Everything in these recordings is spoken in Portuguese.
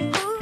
Oh.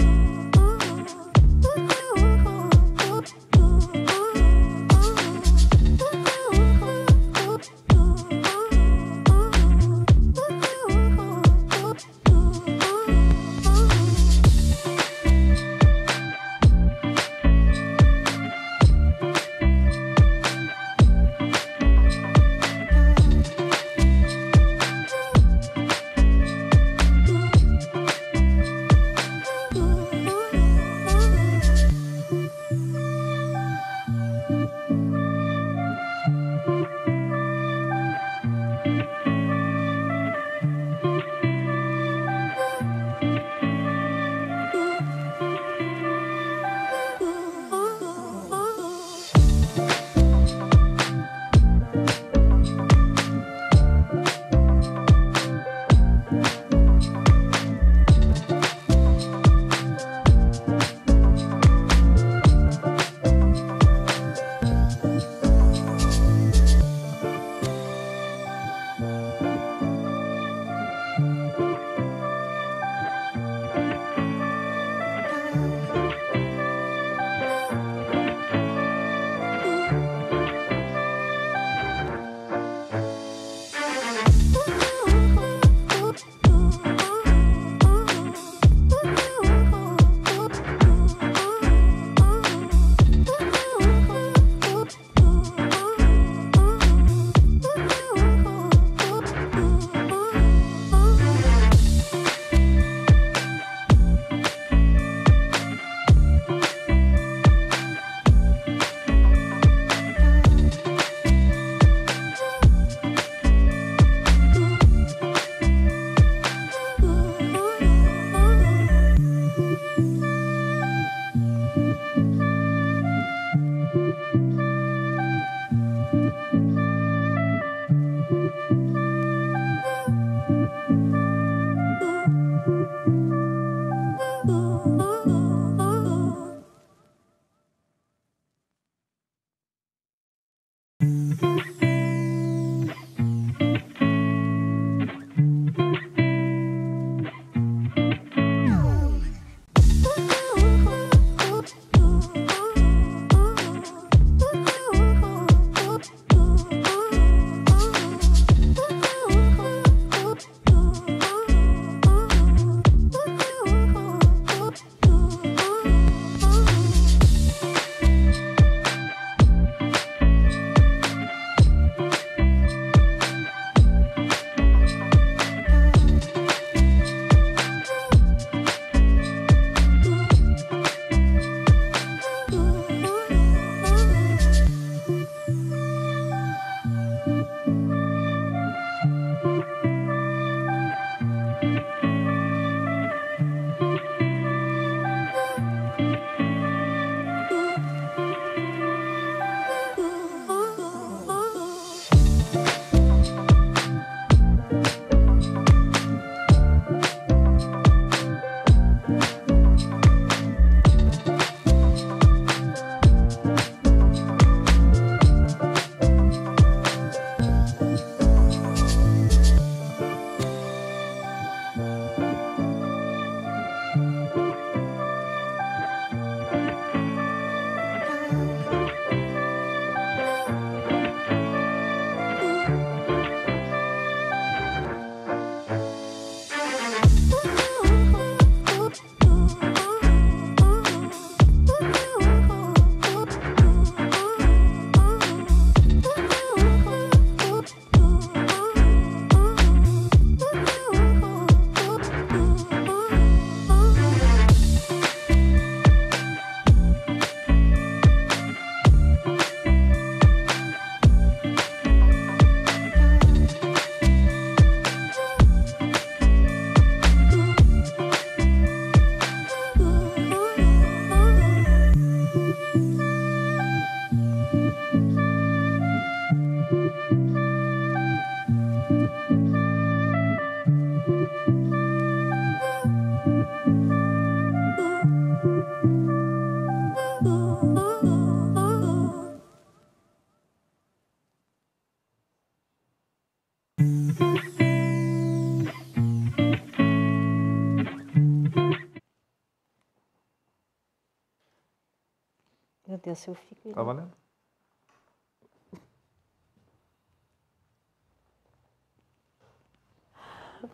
se eu fico. Tá valendo?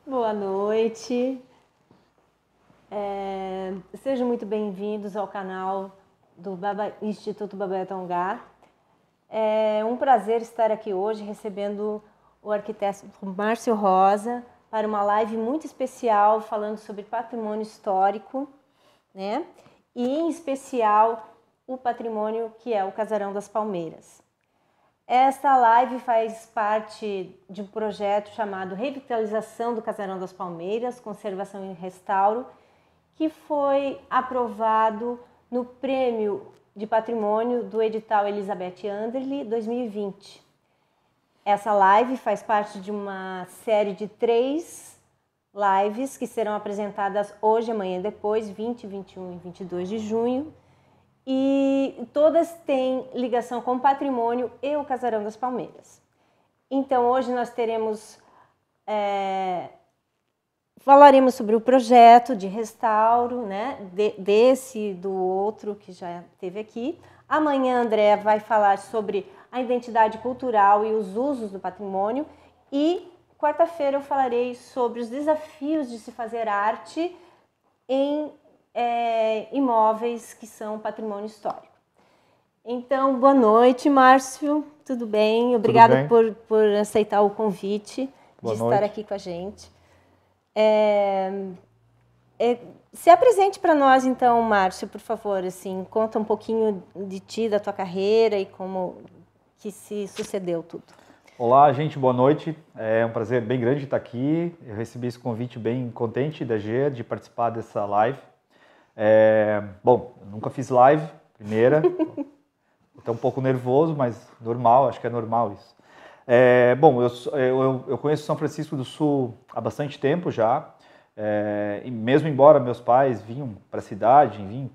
Boa noite. É, sejam muito bem-vindos ao canal do Baba, Instituto Babatongá. É um prazer estar aqui hoje recebendo o arquiteto Márcio Rosa para uma live muito especial falando sobre patrimônio histórico, né? E em especial o patrimônio que é o Casarão das Palmeiras. Esta live faz parte de um projeto chamado Revitalização do Casarão das Palmeiras, Conservação e Restauro, que foi aprovado no Prêmio de Patrimônio do edital Elizabeth Anderle 2020. Essa live faz parte de uma série de três lives que serão apresentadas hoje, amanhã e depois, 20, 21 e 22 de junho, e todas têm ligação com o patrimônio e o Casarão das Palmeiras. Então hoje nós teremos é, falaremos sobre o projeto de restauro, né, de, desse do outro que já teve aqui. Amanhã a Andrea vai falar sobre a identidade cultural e os usos do patrimônio e quarta-feira eu falarei sobre os desafios de se fazer arte em é, imóveis que são patrimônio histórico. Então, boa noite, Márcio. Tudo bem? Obrigada por, por aceitar o convite boa de noite. estar aqui com a gente. É, é, se apresente para nós, então, Márcio, por favor. Assim, conta um pouquinho de ti, da tua carreira e como que se sucedeu tudo. Olá, gente, boa noite. É um prazer bem grande estar aqui. Eu recebi esse convite bem contente da G de participar dessa live. É, bom, nunca fiz live, primeira. Estou um pouco nervoso, mas normal, acho que é normal isso. É, bom, eu, eu, eu, conheço São Francisco do Sul há bastante tempo já. É, e mesmo embora meus pais vinham para a cidade, vinham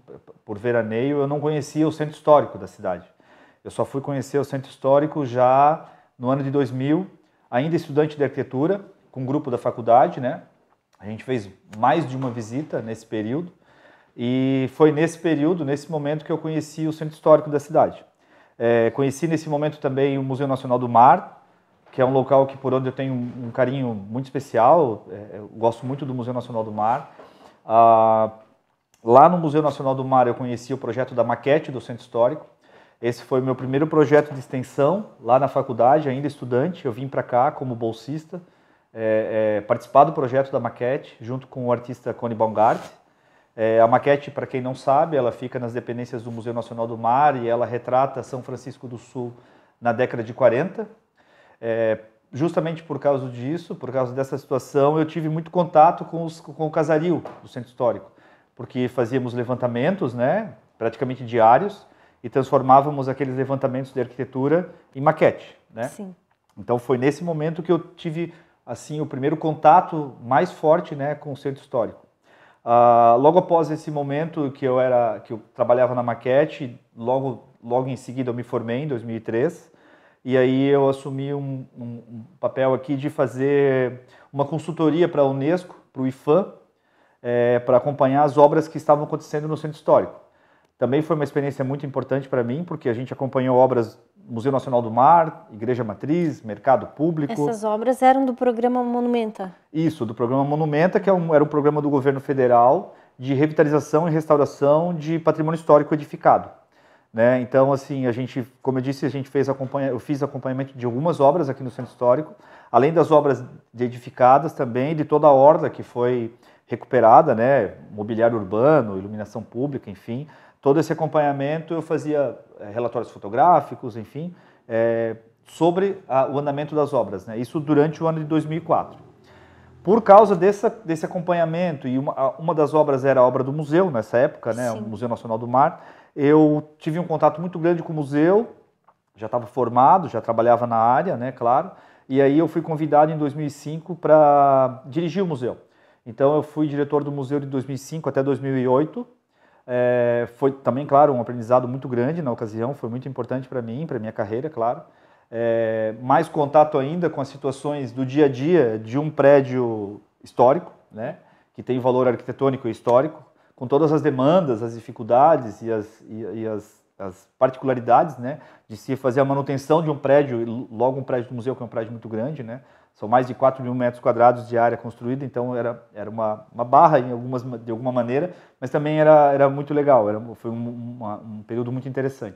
por veraneio, eu não conhecia o centro histórico da cidade. Eu só fui conhecer o centro histórico já no ano de 2000, ainda estudante de arquitetura, com um grupo da faculdade, né? A gente fez mais de uma visita nesse período. E foi nesse período, nesse momento, que eu conheci o centro histórico da cidade. É, conheci nesse momento também o Museu Nacional do Mar, que é um local que por onde eu tenho um carinho muito especial. É, eu gosto muito do Museu Nacional do Mar. Ah, lá no Museu Nacional do Mar eu conheci o projeto da maquete do centro histórico. Esse foi o meu primeiro projeto de extensão lá na faculdade, ainda estudante. Eu vim para cá como bolsista, é, é, participar do projeto da maquete junto com o artista Cone Baumgart é, a maquete, para quem não sabe, ela fica nas dependências do Museu Nacional do Mar e ela retrata São Francisco do Sul na década de 40. É, justamente por causa disso, por causa dessa situação, eu tive muito contato com, os, com o casario do Centro Histórico, porque fazíamos levantamentos, né, praticamente diários, e transformávamos aqueles levantamentos de arquitetura em maquete, né? Sim. Então foi nesse momento que eu tive assim o primeiro contato mais forte, né, com o Centro Histórico. Uh, logo após esse momento que eu era, que eu trabalhava na maquete, logo, logo em seguida eu me formei em 2003 e aí eu assumi um, um, um papel aqui de fazer uma consultoria para a UNESCO, para o IFAM, é, para acompanhar as obras que estavam acontecendo no centro histórico. Também foi uma experiência muito importante para mim, porque a gente acompanhou obras Museu Nacional do Mar, Igreja Matriz, Mercado Público. Essas obras eram do programa Monumenta. Isso, do programa Monumenta, que é era um, programa do governo federal de revitalização e restauração de patrimônio histórico edificado. Né? Então, assim, a gente, como eu disse, a gente fez acompanha, eu fiz acompanhamento de algumas obras aqui no Centro Histórico, além das obras edificadas também, de toda a orla que foi recuperada, né? mobiliário urbano, iluminação pública, enfim, todo esse acompanhamento eu fazia eh, relatórios fotográficos, enfim, é, sobre a, o andamento das obras, né? isso durante o ano de 2004. Por causa dessa, desse acompanhamento, e uma, uma das obras era a obra do museu nessa época, né? o Museu Nacional do Mar, eu tive um contato muito grande com o museu, já estava formado, já trabalhava na área, né, claro, e aí eu fui convidado em 2005 para dirigir o museu. Então eu fui diretor do museu de 2005 até 2008, é, foi também, claro, um aprendizado muito grande na ocasião, foi muito importante para mim, para minha carreira, claro. É, mais contato ainda com as situações do dia a dia de um prédio histórico, né, que tem valor arquitetônico e histórico, com todas as demandas, as dificuldades e as, e, e as, as particularidades né, de se fazer a manutenção de um prédio, logo um prédio do museu, que é um prédio muito grande, né, são mais de 4 mil metros quadrados de área construída, então era, era uma, uma barra em algumas, de alguma maneira, mas também era, era muito legal, era, foi um, uma, um período muito interessante.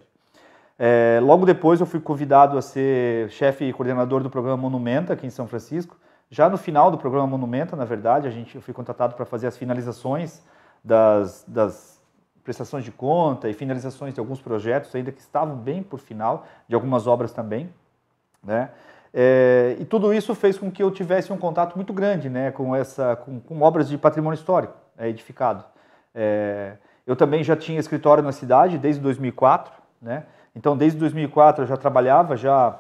É, logo depois eu fui convidado a ser chefe e coordenador do programa Monumenta aqui em São Francisco. Já no final do programa Monumenta, na verdade, a gente, eu fui contratado para fazer as finalizações das, das prestações de conta e finalizações de alguns projetos ainda que estavam bem por final, de algumas obras também. Né? É, e tudo isso fez com que eu tivesse um contato muito grande né, com, essa, com, com obras de patrimônio histórico é, edificado. É, eu também já tinha escritório na cidade desde 2004, né? então desde 2004 eu já trabalhava já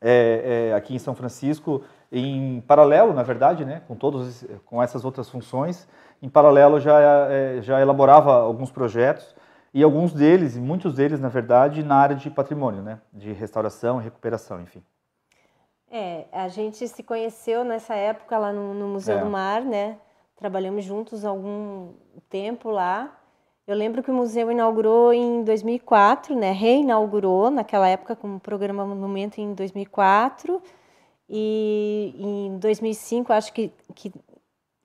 eh, aqui em São Francisco, em paralelo, na verdade, né, com, todos, com essas outras funções. Em paralelo, eu já, já elaborava alguns projetos e alguns deles, muitos deles, na verdade, na área de patrimônio, né, de restauração e recuperação, enfim. É, a gente se conheceu nessa época lá no, no Museu é. do Mar, né? Trabalhamos juntos algum tempo lá. Eu lembro que o museu inaugurou em 2004, né? Reinaugurou naquela época com o programa Monumento em 2004 e em 2005 acho que que,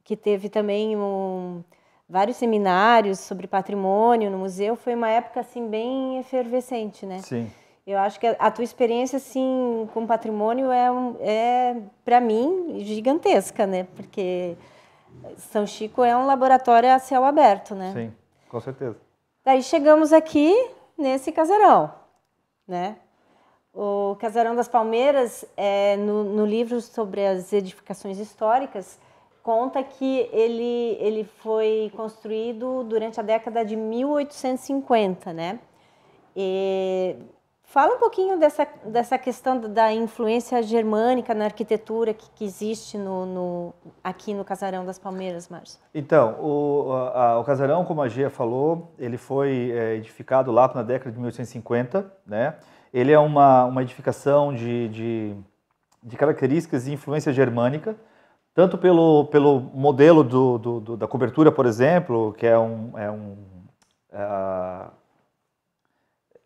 que teve também um, vários seminários sobre patrimônio no museu. Foi uma época assim bem efervescente, né? Sim. Eu acho que a tua experiência assim com patrimônio é, um, é para mim gigantesca, né? Porque São Chico é um laboratório a céu aberto, né? Sim, com certeza. Daí chegamos aqui nesse casarão, né? O Casarão das Palmeiras, é, no, no livro sobre as edificações históricas, conta que ele, ele foi construído durante a década de 1850, né? E Fala um pouquinho dessa, dessa questão da influência germânica na arquitetura que, que existe no, no, aqui no Casarão das Palmeiras, Márcio. Então, o, a, o Casarão, como a Gia falou, ele foi é, edificado lá na década de 1850. Né? Ele é uma, uma edificação de, de, de características e influência germânica, tanto pelo, pelo modelo do, do, do, da cobertura, por exemplo, que é um... É um é,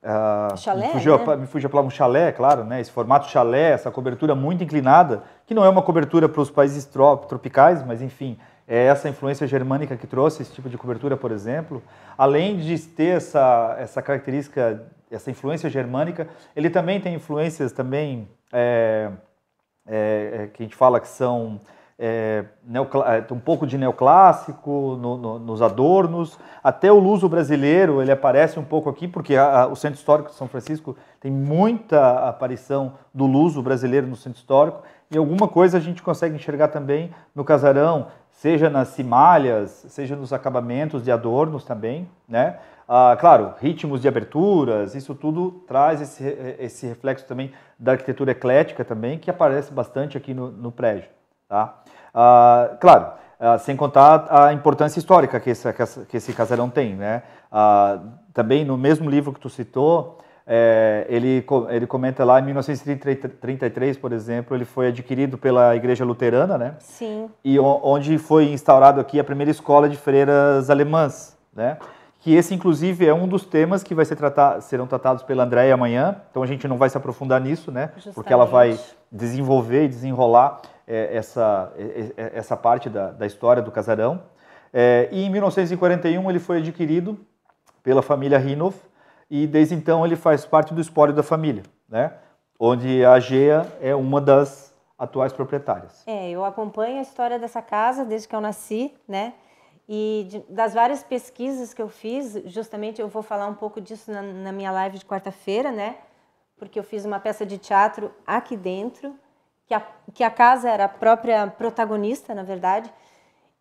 ah, chalé, me fugiu, né? me fugiu a palavra um chalé, claro, né? Esse formato chalé, essa cobertura muito inclinada, que não é uma cobertura para os países tropicais, mas enfim, é essa influência germânica que trouxe esse tipo de cobertura, por exemplo. Além de ter essa, essa característica, essa influência germânica, ele também tem influências também é, é, que a gente fala que são é, é um pouco de neoclássico no, no, nos adornos, até o luso brasileiro ele aparece um pouco aqui, porque a, a, o Centro Histórico de São Francisco tem muita aparição do luso brasileiro no Centro Histórico, e alguma coisa a gente consegue enxergar também no casarão, seja nas cimalhas, seja nos acabamentos de adornos também, né? Ah, claro, ritmos de aberturas, isso tudo traz esse, eh, esse reflexo também da arquitetura eclética também, que aparece bastante aqui no, no prédio. Tá? Ah, claro, ah, sem contar a importância histórica que esse, que essa, que esse casarão tem. Né? Ah, também no mesmo livro que tu citou, é, ele, ele comenta lá em 1933, por exemplo, ele foi adquirido pela Igreja Luterana, né? Sim. E onde foi instaurado aqui a primeira escola de freiras alemãs, né? Que esse, inclusive, é um dos temas que vai ser tratar, serão tratados pela Andréia amanhã. Então a gente não vai se aprofundar nisso, né? Justamente. Porque ela vai desenvolver e desenrolar é, essa, é, é, essa parte da, da história do casarão. É, e em 1941 ele foi adquirido pela família Rinoff e desde então ele faz parte do espólio da família, né? onde a Gea é uma das atuais proprietárias. É, eu acompanho a história dessa casa desde que eu nasci, né? E de, das várias pesquisas que eu fiz, justamente eu vou falar um pouco disso na, na minha live de quarta-feira, né? Porque eu fiz uma peça de teatro aqui dentro que a, que a casa era a própria protagonista, na verdade,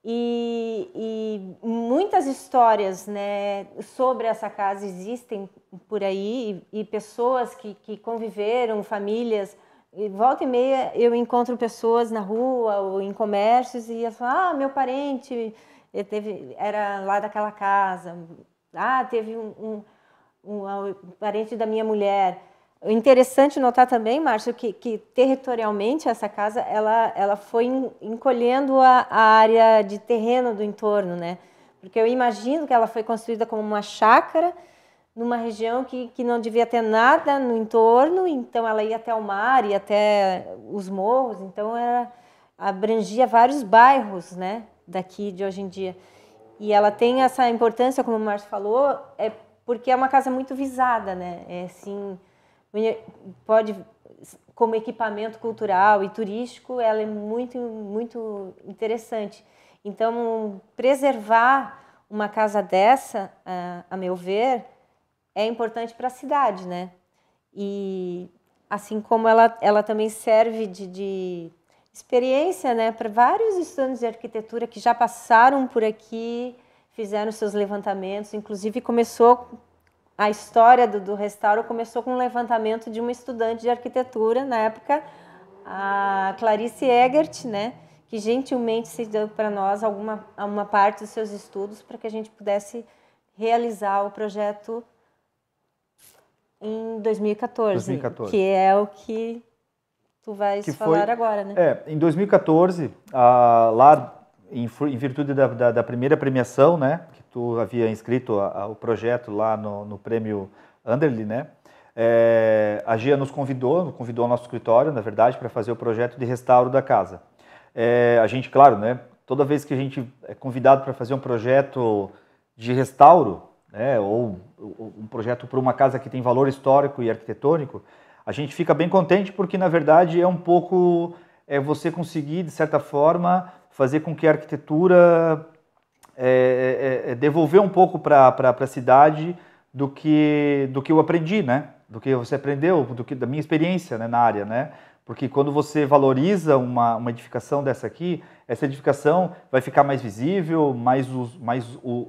e, e, muitas histórias né, sobre essa casa existem por aí, e, e pessoas que, que, conviveram, famílias. E volta e meia eu encontro pessoas na rua ou em comércios e elas Ah, meu parente eh, teve, era lá daquela casa. Ah, teve um, um, um, um ah, parente da minha mulher. Interessante notar também, Márcio, que, que territorialmente essa casa ela, ela foi encolhendo a, a área de terreno do entorno, né? Porque eu imagino que ela foi construída como uma chácara, numa região que, que não devia ter nada no entorno, então ela ia até o mar e até os morros, então era, abrangia vários bairros né, daqui de hoje em dia. E ela tem essa importância, como o Márcio falou, é porque é uma casa muito visada, né? É assim, pode como equipamento cultural e turístico, ela é muito muito interessante. Então, preservar uma casa dessa, a, meu ver, é importante para a cidade, né? E assim como ela, ela também serve de, de experiência, né, para vários estudantes de arquitetura que já passaram por aqui, fizeram seus levantamentos, inclusive começou a história do, do restauro começou com um levantamento de uma estudante de arquitetura, na época, a Clarice Egert, né, que gentilmente se deu para nós alguma uma parte dos seus estudos para que a gente pudesse realizar o projeto em 2014, 2014. que é o que tu vais que falar foi, agora, né? É, em 2014, a, lá em, em virtude da, da, da, primeira premiação, né, que tu havia inscrito a, a, o projeto lá no, no prêmio Underly, né? É, a Gia nos convidou, convidou ao nosso escritório, na verdade, para fazer o projeto de restauro da casa. É, a gente, claro, né? Toda vez que a gente é convidado para fazer um projeto de restauro, né, ou, ou um projeto para uma casa que tem valor histórico e arquitetônico, a gente fica bem contente porque, na verdade, é um pouco é você conseguir, de certa forma, fazer com que a arquitetura é é, é, é, devolver um pouco para a cidade do que, do que eu aprendi, né? Do que você aprendeu, do que da minha experiência né, na área, né? Porque quando você valoriza uma, uma edificação dessa aqui, essa edificação vai ficar mais visível, mais, mais,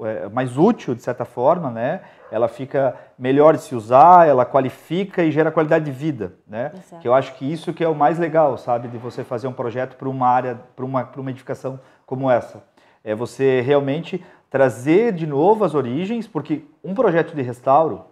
é, mais útil, de certa forma, né? Ela fica melhor de se usar, ela qualifica e gera qualidade de vida, né? Exato. Que eu acho que isso que é o mais legal, sabe? De você fazer um projeto para uma área, para uma, uma edificação como essa. É você realmente trazer de novo as origens, porque um projeto de restauro,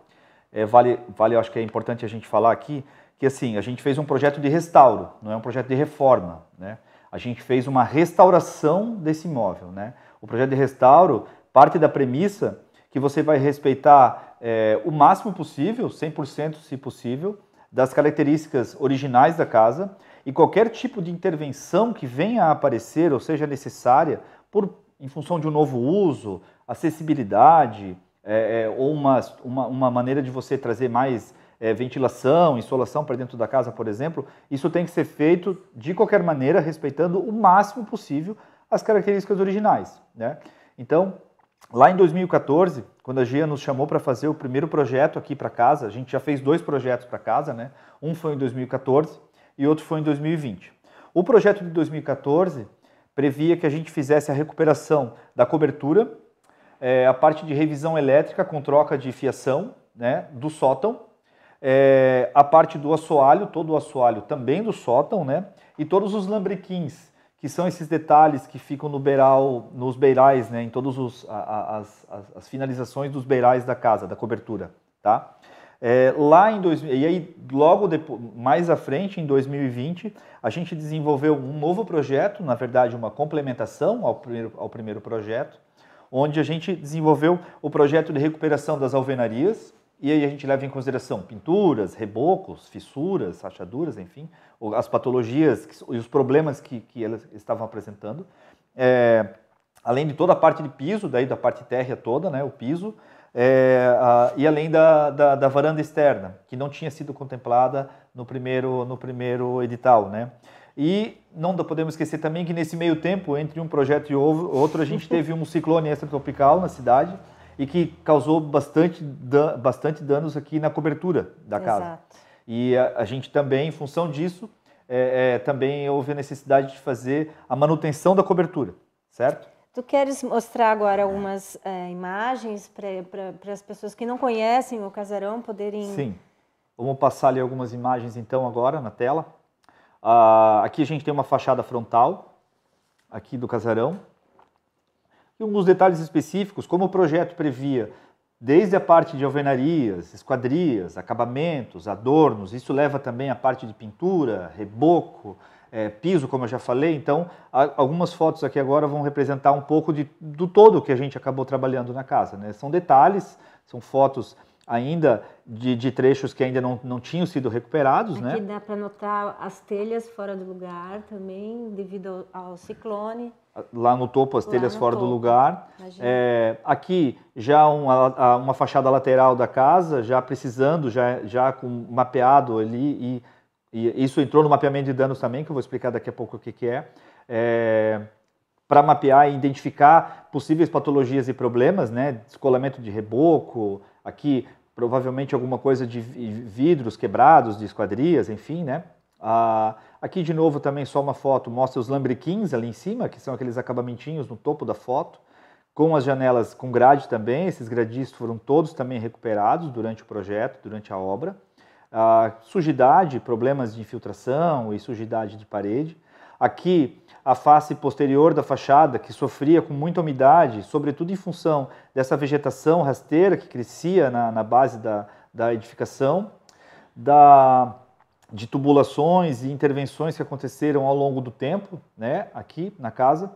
é, vale, vale, eu acho que é importante a gente falar aqui, que assim, a gente fez um projeto de restauro, não é um projeto de reforma, né? A gente fez uma restauração desse imóvel, né? O projeto de restauro parte da premissa que você vai respeitar é, o máximo possível, 100% se possível, das características originais da casa e qualquer tipo de intervenção que venha a aparecer ou seja necessária por em função de um novo uso, acessibilidade, é, é, ou uma, uma, uma, maneira de você trazer mais é, ventilação, insolação para dentro da casa, por exemplo, isso tem que ser feito de qualquer maneira, respeitando o máximo possível as características originais. Né? Então, lá em 2014, quando a GIA nos chamou para fazer o primeiro projeto aqui para casa, a gente já fez dois projetos para casa, né? um foi em 2014 e outro foi em 2020. O projeto de 2014 previa que a gente fizesse a recuperação da cobertura, é, a parte de revisão elétrica com troca de fiação né, do sótão, é, a parte do assoalho, todo o assoalho também do sótão, né, e todos os lambriquins, que são esses detalhes que ficam no beiral, nos beirais, né, em todas as, as finalizações dos beirais da casa, da cobertura. Tá? É, lá em dois, e aí logo depois, mais à frente, em 2020, a gente desenvolveu um novo projeto, na verdade uma complementação ao primeiro, ao primeiro projeto, onde a gente desenvolveu o projeto de recuperação das alvenarias, e aí a gente leva em consideração pinturas, rebocos, fissuras, rachaduras, enfim, as patologias e os problemas que, que elas estavam apresentando. É, além de toda a parte de piso, daí da parte térrea toda, né, o piso, é, a, e além da, da, da, varanda externa, que não tinha sido contemplada no primeiro, no primeiro edital. Né? E não podemos esquecer também que nesse meio tempo, entre um projeto e outro, a gente teve um ciclone extratropical na cidade e que causou bastante, dan bastante danos aqui na cobertura da casa. Exato. E a, a gente também, em função disso, é, é, também houve a necessidade de fazer a manutenção da cobertura, certo? Tu queres mostrar agora algumas é, imagens para as pessoas que não conhecem o casarão poderem. Sim. Vamos passar ali algumas imagens então agora na tela. Ah, aqui a gente tem uma fachada frontal aqui do casarão. E alguns detalhes específicos, como o projeto previa, desde a parte de alvenarias, esquadrias, acabamentos, adornos, isso leva também à parte de pintura, reboco, é, piso, como eu já falei. Então, algumas fotos aqui agora vão representar um pouco de, do todo que a gente acabou trabalhando na casa. Né? São detalhes, são fotos ainda de, de, trechos que ainda não, não tinham sido recuperados, né? Aqui né? dá para notar as telhas fora do lugar também, devido ao, ciclone. Lá no topo, as telhas fora topo. do lugar. É, aqui, já uma, uma fachada lateral da casa, já precisando, já, já com, mapeado ali e e isso entrou no mapeamento de danos também, que eu vou explicar daqui a pouco o que, que é, é para mapear e identificar possíveis patologias e problemas, né? Descolamento de reboco, aqui provavelmente alguma coisa de vidros quebrados, de esquadrias, enfim, né? Ah, aqui de novo também só uma foto mostra os lambriquins ali em cima, que são aqueles acabamentinhos no topo da foto, com as janelas com grade também, esses gradis foram todos também recuperados durante o projeto, durante a obra a sujidade, problemas de infiltração e sujidade de parede. Aqui, a face posterior da fachada, que sofria com muita umidade, sobretudo em função dessa vegetação rasteira que crescia na, na base da, da edificação, da, de tubulações e intervenções que aconteceram ao longo do tempo, né, aqui na casa.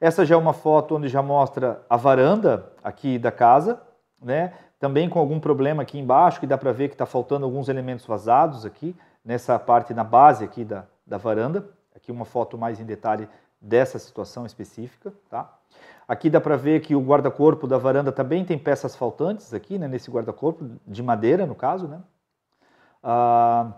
Essa já é uma foto onde já mostra a varanda aqui da casa, né, também com algum problema aqui embaixo, que dá para ver que está faltando alguns elementos vazados aqui, nessa parte, na base aqui da, da varanda. Aqui uma foto mais em detalhe dessa situação específica, tá? Aqui dá para ver que o guarda-corpo da varanda também tem peças faltantes aqui, né, nesse guarda-corpo, de madeira no caso, né? Ah,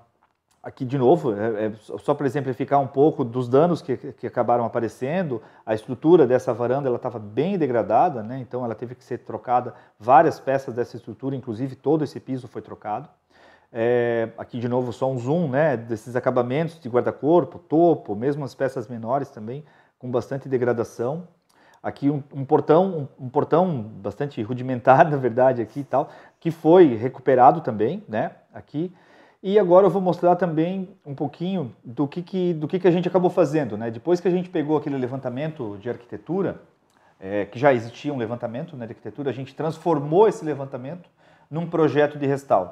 Aqui, de novo, é, é só para exemplificar um pouco dos danos que, que acabaram aparecendo, a estrutura dessa varanda estava bem degradada, né? então ela teve que ser trocada várias peças dessa estrutura, inclusive todo esse piso foi trocado. É, aqui, de novo, só um zoom né, desses acabamentos de guarda-corpo, topo, mesmo as peças menores também, com bastante degradação aqui um, um portão, um, um, portão bastante rudimentar, na verdade, aqui e tal, que foi recuperado também, né? Aqui e agora eu vou mostrar também um pouquinho do que, que, do que, que a gente acabou fazendo. Né? Depois que a gente pegou aquele levantamento de arquitetura, é, que já existia um levantamento né, de arquitetura, a gente transformou esse levantamento num projeto de restauro.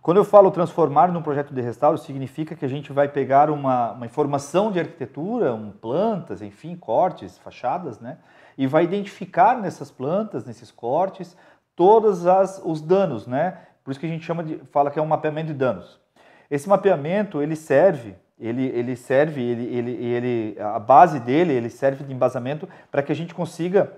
Quando eu falo transformar num projeto de restauro, significa que a gente vai pegar uma, uma informação de arquitetura, um, plantas, enfim, cortes, fachadas, né? E vai identificar nessas plantas, nesses cortes, todos as, os danos, né? Por isso que a gente chama de, fala que é um mapeamento de danos. Esse mapeamento ele serve, ele, ele serve, ele, ele, ele, a base dele ele serve de embasamento para que a gente consiga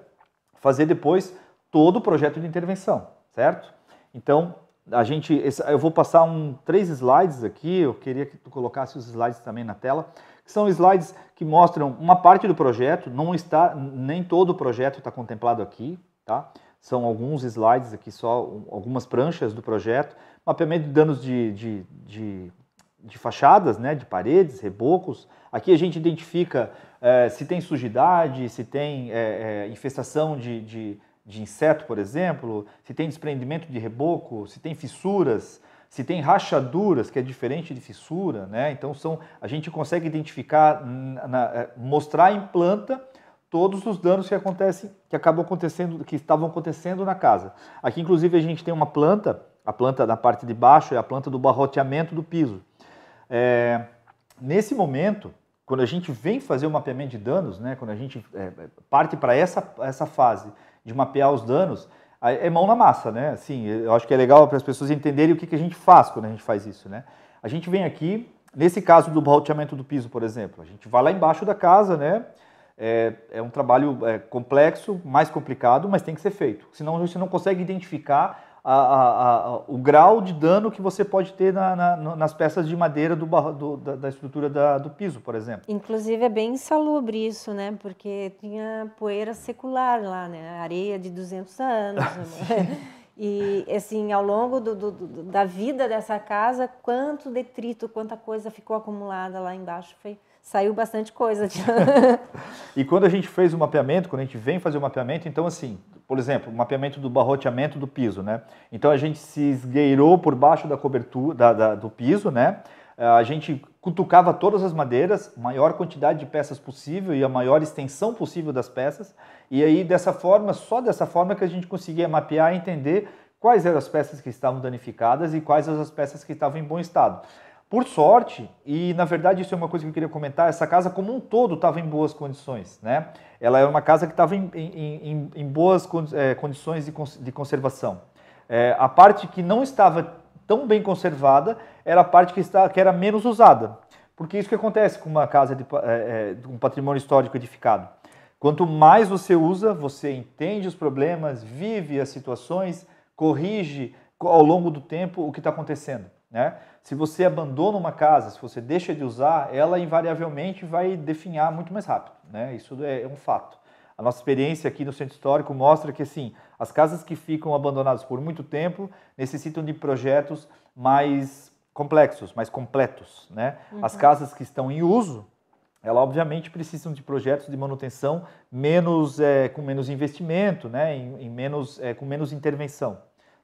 fazer depois todo o projeto de intervenção, certo? Então a gente, eu vou passar um, três slides aqui. Eu queria que tu colocasse os slides também na tela que são slides que mostram uma parte do projeto, não está, nem todo o projeto está contemplado aqui, tá? São alguns slides aqui, só algumas pranchas do projeto, mapeamento de danos de, de, de, de fachadas, né, de paredes, rebocos. Aqui a gente identifica é, se tem sujidade, se tem é, é, infestação de, de, de inseto, por exemplo, se tem desprendimento de reboco, se tem fissuras, se tem rachaduras, que é diferente de fissura, né? Então são, a gente consegue identificar, na, é, mostrar em planta todos os danos que acontecem, que acabam acontecendo, que estavam acontecendo na casa. Aqui inclusive a gente tem uma planta a planta da parte de baixo é a planta do barroteamento do piso. É, nesse momento, quando a gente vem fazer o mapeamento de danos, né, quando a gente é, parte para essa, essa fase de mapear os danos, é mão na massa, né? Assim, eu acho que é legal para as pessoas entenderem o que, que a gente faz quando a gente faz isso, né? A gente vem aqui, nesse caso do barroteamento do piso, por exemplo, a gente vai lá embaixo da casa, né? É, é um trabalho é, complexo, mais complicado, mas tem que ser feito. Senão você não consegue identificar a, a, a, o grau de dano que você pode ter na, na, nas peças de madeira do, do, da, da, estrutura da, do piso, por exemplo. Inclusive é bem insalubre isso, né? Porque tinha poeira secular lá, né? Areia de 200 anos. Né? E assim, ao longo do, do, do, da vida dessa casa, quanto detrito, quanta coisa ficou acumulada lá embaixo, foi, saiu bastante coisa. e quando a gente fez o mapeamento, quando a gente vem fazer o mapeamento, então assim, por exemplo, o mapeamento do barroteamento do piso, né? Então a gente se esgueirou por baixo da cobertura da, da, do piso, né? É, a gente cutucava todas as madeiras, maior quantidade de peças possível e a maior extensão possível das peças. E aí, dessa forma, só dessa forma que a gente conseguia mapear e entender quais eram as peças que estavam danificadas e quais eram as peças que estavam em bom estado. Por sorte, e na verdade isso é uma coisa que eu queria comentar, essa casa como um todo estava em boas condições, né? Ela era uma casa que estava em, em, em, boas é, condições de, conservação. É, a parte que não estava tão bem conservada era a parte que, está, que era menos usada. Porque isso que acontece com uma casa de é, um patrimônio histórico edificado. Quanto mais você usa, você entende os problemas, vive as situações, corrige ao longo do tempo o que está acontecendo. Né? Se você abandona uma casa, se você deixa de usar, ela invariavelmente vai definhar muito mais rápido. Né? Isso é, é um fato. A nossa experiência aqui no Centro Histórico mostra que assim, as casas que ficam abandonadas por muito tempo necessitam de projetos mais complexos, mais completos, né? Uhum. As casas que estão em uso, ela obviamente precisam de projetos de manutenção menos é, com menos investimento, né? Em, em menos é, com menos intervenção,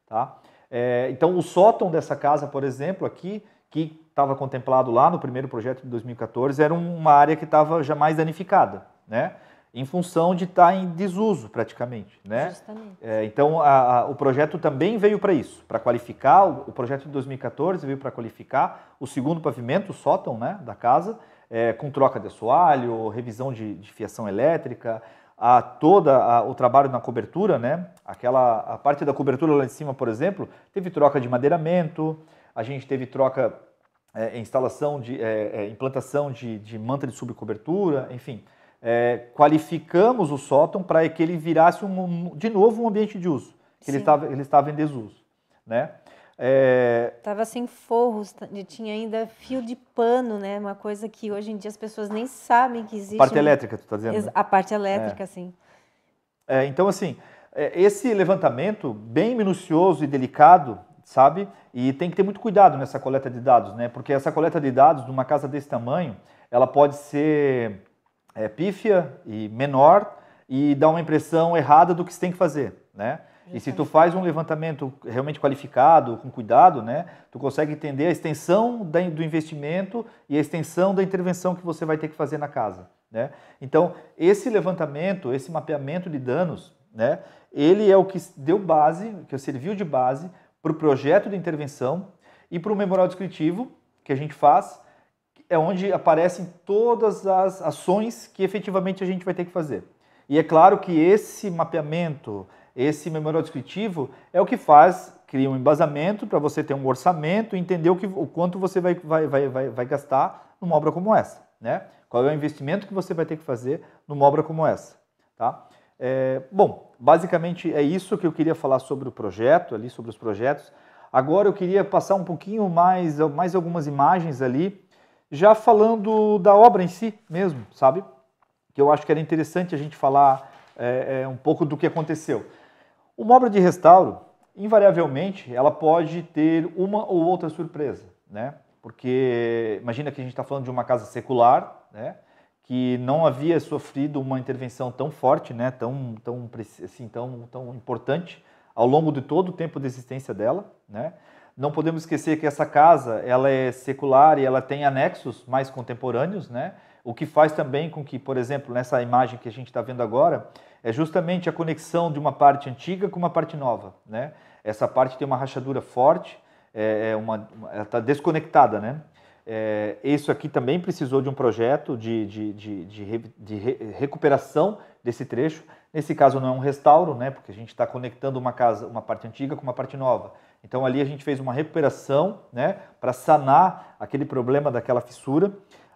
tá? É, então o sótão dessa casa, por exemplo, aqui que estava contemplado lá no primeiro projeto de 2014 era uma área que estava jamais danificada, né? em função de estar tá em desuso praticamente, né? Justamente. É, então a, a, o projeto também veio para isso, para qualificar. O, o, projeto de 2014 veio para qualificar o segundo pavimento, o sótão, né, da casa, é, com troca de assoalho, revisão de, de fiação elétrica, a toda a, o trabalho na cobertura, né? Aquela a parte da cobertura lá em cima, por exemplo, teve troca de madeiramento, a gente teve troca é, instalação de é, é, implantação de, de manta de subcobertura, enfim, é, qualificamos o sótão para que ele virasse um, de novo um ambiente de uso, que ele estava, ele estava em desuso. Né? É... Tava sem forros, tinha ainda fio de pano, né? Uma coisa que hoje em dia as pessoas nem sabem que existe. Parte elétrica, tu está dizendo? Né? A parte elétrica, é. sim. É, então, assim, é, esse levantamento bem minucioso e delicado, sabe? E tem que ter muito cuidado nessa coleta de dados, né? Porque essa coleta de dados de uma casa desse tamanho, ela pode ser é, pífia e menor e dá uma impressão errada do que se tem que fazer, né? E se tu faz um levantamento realmente qualificado, com cuidado, né, tu consegue entender a extensão do investimento e a extensão da intervenção que você vai ter que fazer na casa, né? Então, esse levantamento, esse mapeamento de danos, né, ele é o que deu base, que serviu de base para o projeto de intervenção e para o memorial descritivo que a gente faz é onde aparecem todas as ações que efetivamente a gente vai ter que fazer. E é claro que esse mapeamento, esse memorial descritivo, é o que faz, cria um embasamento para você ter um orçamento, entender o, que, o quanto você vai, vai, vai, vai, vai gastar numa obra como essa. Né? Qual é o investimento que você vai ter que fazer numa obra como essa. Tá? É, bom, basicamente é isso que eu queria falar sobre o projeto, ali sobre os projetos. Agora eu queria passar um pouquinho mais, mais algumas imagens ali já falando da obra em si mesmo, sabe? Que eu acho que era interessante a gente falar é, é, um pouco do que aconteceu. Uma obra de restauro, invariavelmente, ela pode ter uma ou outra surpresa, né? Porque imagina que a gente está falando de uma casa secular, né? Que não havia sofrido uma intervenção tão forte, né? Tão, tão, assim, tão, tão importante ao longo de todo o tempo de existência dela, né? Não podemos esquecer que essa casa ela é secular e ela tem anexos mais contemporâneos, né? O que faz também com que, por exemplo, nessa imagem que a gente está vendo agora, é justamente a conexão de uma parte antiga com uma parte nova, né? Essa parte tem uma rachadura forte, é, é uma, ela está desconectada, né? É, isso aqui também precisou de um projeto de, de, de, de, de re, recuperação desse trecho. Nesse caso não é um restauro, né? Porque a gente está conectando uma casa, uma parte antiga com uma parte nova. Então ali a gente fez uma recuperação, né, para sanar aquele problema daquela fissura.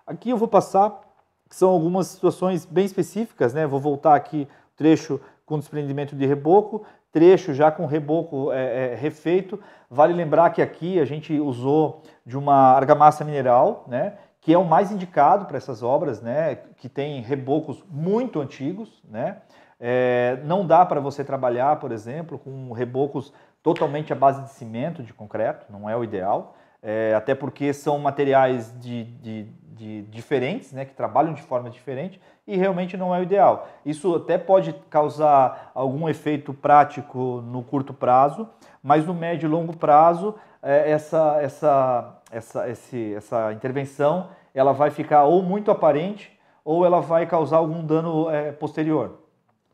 Aqui eu vou passar que são algumas situações bem específicas, né? Vou voltar aqui trecho com desprendimento de reboco, trecho já com reboco é, é, refeito. Vale lembrar que aqui a gente usou de uma argamassa mineral, né? Que é o mais indicado para essas obras, né? Que tem rebocos muito antigos, né? É, não dá para você trabalhar, por exemplo, com rebocos totalmente à base de cimento, de concreto, não é o ideal, é, até porque são materiais de, de, de, diferentes, né, que trabalham de forma diferente e realmente não é o ideal. Isso até pode causar algum efeito prático no curto prazo, mas no médio e longo prazo é, essa, essa, essa, esse, essa intervenção ela vai ficar ou muito aparente ou ela vai causar algum dano é, posterior,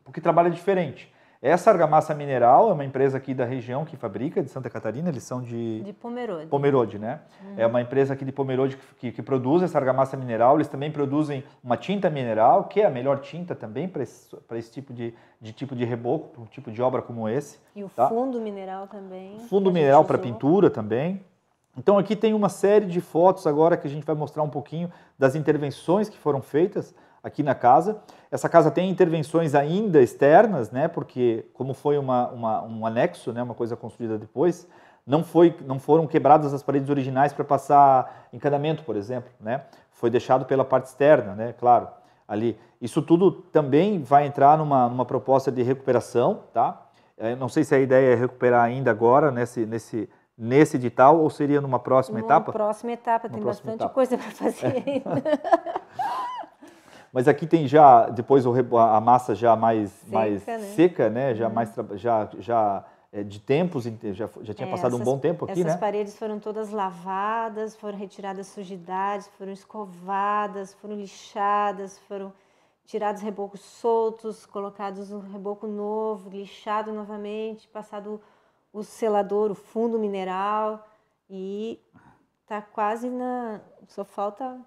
porque trabalha diferente. Essa argamassa mineral é uma empresa aqui da região que fabrica, de Santa Catarina, eles são de... De Pomerode. Pomerode, né? Uhum. É uma empresa aqui de Pomerode que, que, que, produz essa argamassa mineral. Eles também produzem uma tinta mineral, que é a melhor tinta também para esse, esse tipo de, de tipo de reboco, para um tipo de obra como esse. E o tá? fundo mineral também. Fundo mineral para pintura também. Então aqui tem uma série de fotos agora que a gente vai mostrar um pouquinho das intervenções que foram feitas aqui na casa. Essa casa tem intervenções ainda externas, né? Porque como foi uma, uma, um anexo, né? Uma coisa construída depois, não foi, não foram quebradas as paredes originais para passar encanamento, por exemplo, né? Foi deixado pela parte externa, né? Claro, ali. Isso tudo também vai entrar numa, numa proposta de recuperação, tá? Eu é, não sei se a ideia é recuperar ainda agora nesse nesse nesse edital ou seria numa próxima numa etapa? Próxima etapa, numa tem bastante etapa. coisa para fazer. É. Mas aqui tem já, depois a massa já mais seca, mais né? seca, né? Já hum. mais já, já é, de tempos, já, já tinha é, passado essas, um bom tempo aqui, essas né? Essas paredes foram todas lavadas, foram retiradas sujidades, foram escovadas, foram lixadas, foram tirados rebocos soltos, colocados um reboco novo, lixado novamente, passado o selador, o fundo mineral e tá quase na, só falta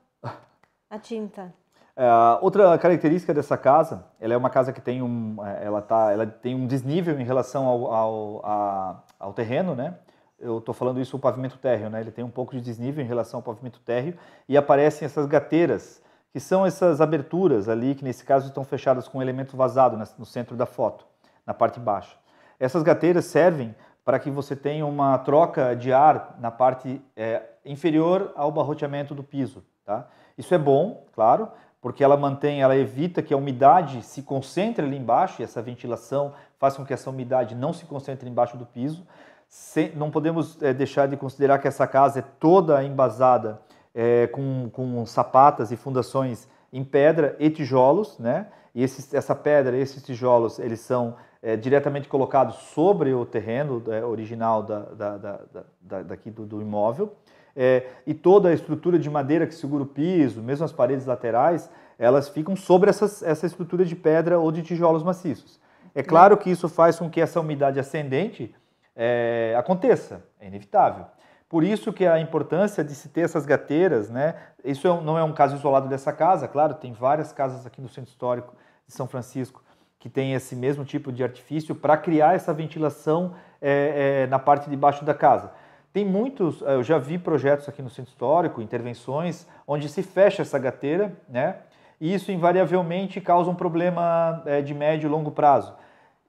a tinta. É, outra característica dessa casa, ela é uma casa que tem um, é, ela tá, ela tem um desnível em relação ao, ao, a, ao terreno, né? Eu estou falando isso o pavimento térreo, né? Ele tem um pouco de desnível em relação ao pavimento térreo e aparecem essas gateiras, que são essas aberturas ali, que nesse caso estão fechadas com um elemento vazado no centro da foto, na parte baixa. Essas gateiras servem para que você tenha uma troca de ar na parte é, inferior ao barroteamento do piso, tá? Isso é bom, claro, porque ela mantém, ela evita que a umidade se concentre ali embaixo, e essa ventilação faz com que essa umidade não se concentre embaixo do piso. Sem, não podemos é, deixar de considerar que essa casa é toda embasada é, com, com sapatas e fundações em pedra e tijolos, né? E esses, essa pedra, esses tijolos, eles são é, diretamente colocados sobre o terreno original da, da, da, da daqui do, do imóvel é, e toda a estrutura de madeira que segura o piso, mesmo as paredes laterais, elas ficam sobre essas, essa estrutura de pedra ou de tijolos maciços. É claro que isso faz com que essa umidade ascendente é, aconteça, é inevitável. Por isso que a importância de se ter essas gateiras, né? Isso é não é um caso isolado dessa casa, claro, tem várias casas aqui no Centro Histórico de São Francisco que tem esse mesmo tipo de artifício para criar essa ventilação é, é, na parte de baixo da casa. Tem muitos, eh, eu já vi projetos aqui no centro histórico, intervenções, onde se fecha essa gateira, né? E isso invariavelmente causa um problema é, de médio e longo prazo.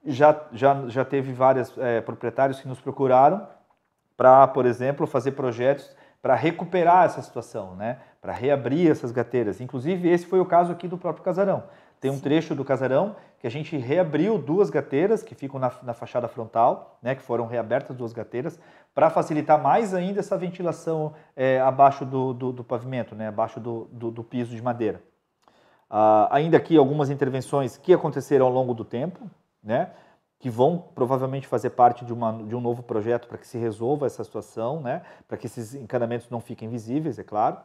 Já, já, já teve vários é, eh, proprietários que nos procuraram para, por exemplo, fazer projetos para recuperar essa situação, né? para reabrir essas gateiras. Inclusive, esse foi o caso aqui do próprio casarão. Tem um Sim. trecho do casarão que a gente reabriu duas gateiras que ficam na, na fachada frontal, né, que foram reabertas duas gateiras, para facilitar mais ainda essa ventilação é, abaixo do, do, do, pavimento, né, abaixo do, do, do piso de madeira. Ah, ainda aqui algumas intervenções que aconteceram ao longo do tempo, né, que vão provavelmente fazer parte de, uma, de um novo projeto para que se resolva essa situação, né, para que esses encanamentos não fiquem visíveis, é claro.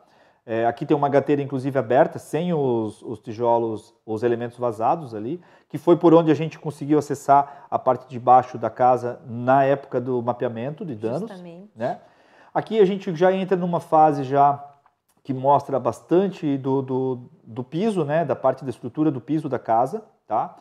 É, aqui tem uma gateira, inclusive, aberta, sem os, os, tijolos, os elementos vazados ali, que foi por onde a gente conseguiu acessar a parte de baixo da casa na época do mapeamento de danos. Né? Aqui a gente já entra numa fase já que mostra bastante do, do, do piso, né, da parte da estrutura do piso da casa, tá?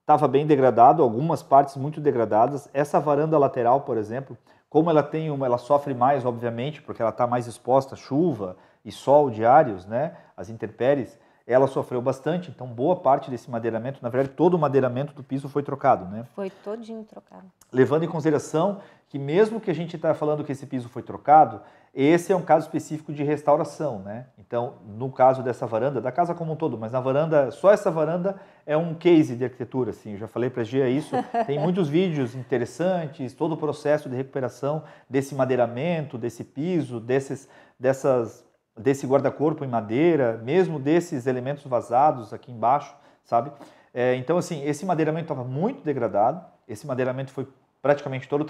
Estava bem degradado, algumas partes muito degradadas. Essa varanda lateral, por exemplo, como ela tem uma, ela sofre mais, obviamente, porque ela está mais exposta à chuva, e sol diários, né, as intempéries, ela sofreu bastante, então boa parte desse madeiramento, na verdade todo o madeiramento do piso foi trocado, né? Foi todinho trocado. Levando em consideração que mesmo que a gente está falando que esse piso foi trocado, esse é um caso específico de restauração, né? Então, no caso dessa varanda, da casa como um todo, mas na varanda, só essa varanda é um case de arquitetura, assim. Eu já falei para a Gia isso. Tem muitos vídeos interessantes, todo o processo de recuperação desse madeiramento, desse piso, desses, dessas desse guarda-corpo em madeira, mesmo desses elementos vazados aqui embaixo, sabe? É, então, assim, esse madeiramento estava muito degradado, esse madeiramento foi praticamente todo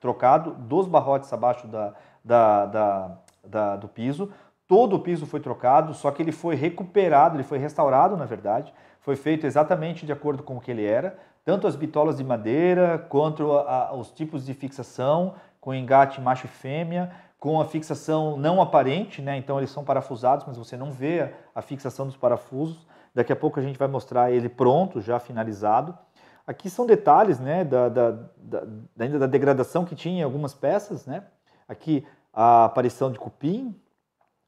trocado, dos barrotes abaixo da, da, da, da, do piso, todo o piso foi trocado, só que ele foi recuperado, ele foi restaurado, na verdade, foi feito exatamente de acordo com o que ele era, tanto as bitolas de madeira quanto a, a, os tipos de fixação, com engate macho e fêmea, com a fixação não aparente, né? Então eles são parafusados, mas você não vê a fixação dos parafusos. Daqui a pouco a gente vai mostrar ele pronto, já finalizado. Aqui são detalhes, né, da, da, da, ainda da degradação que tinha em algumas peças, né? Aqui a aparição de cupim,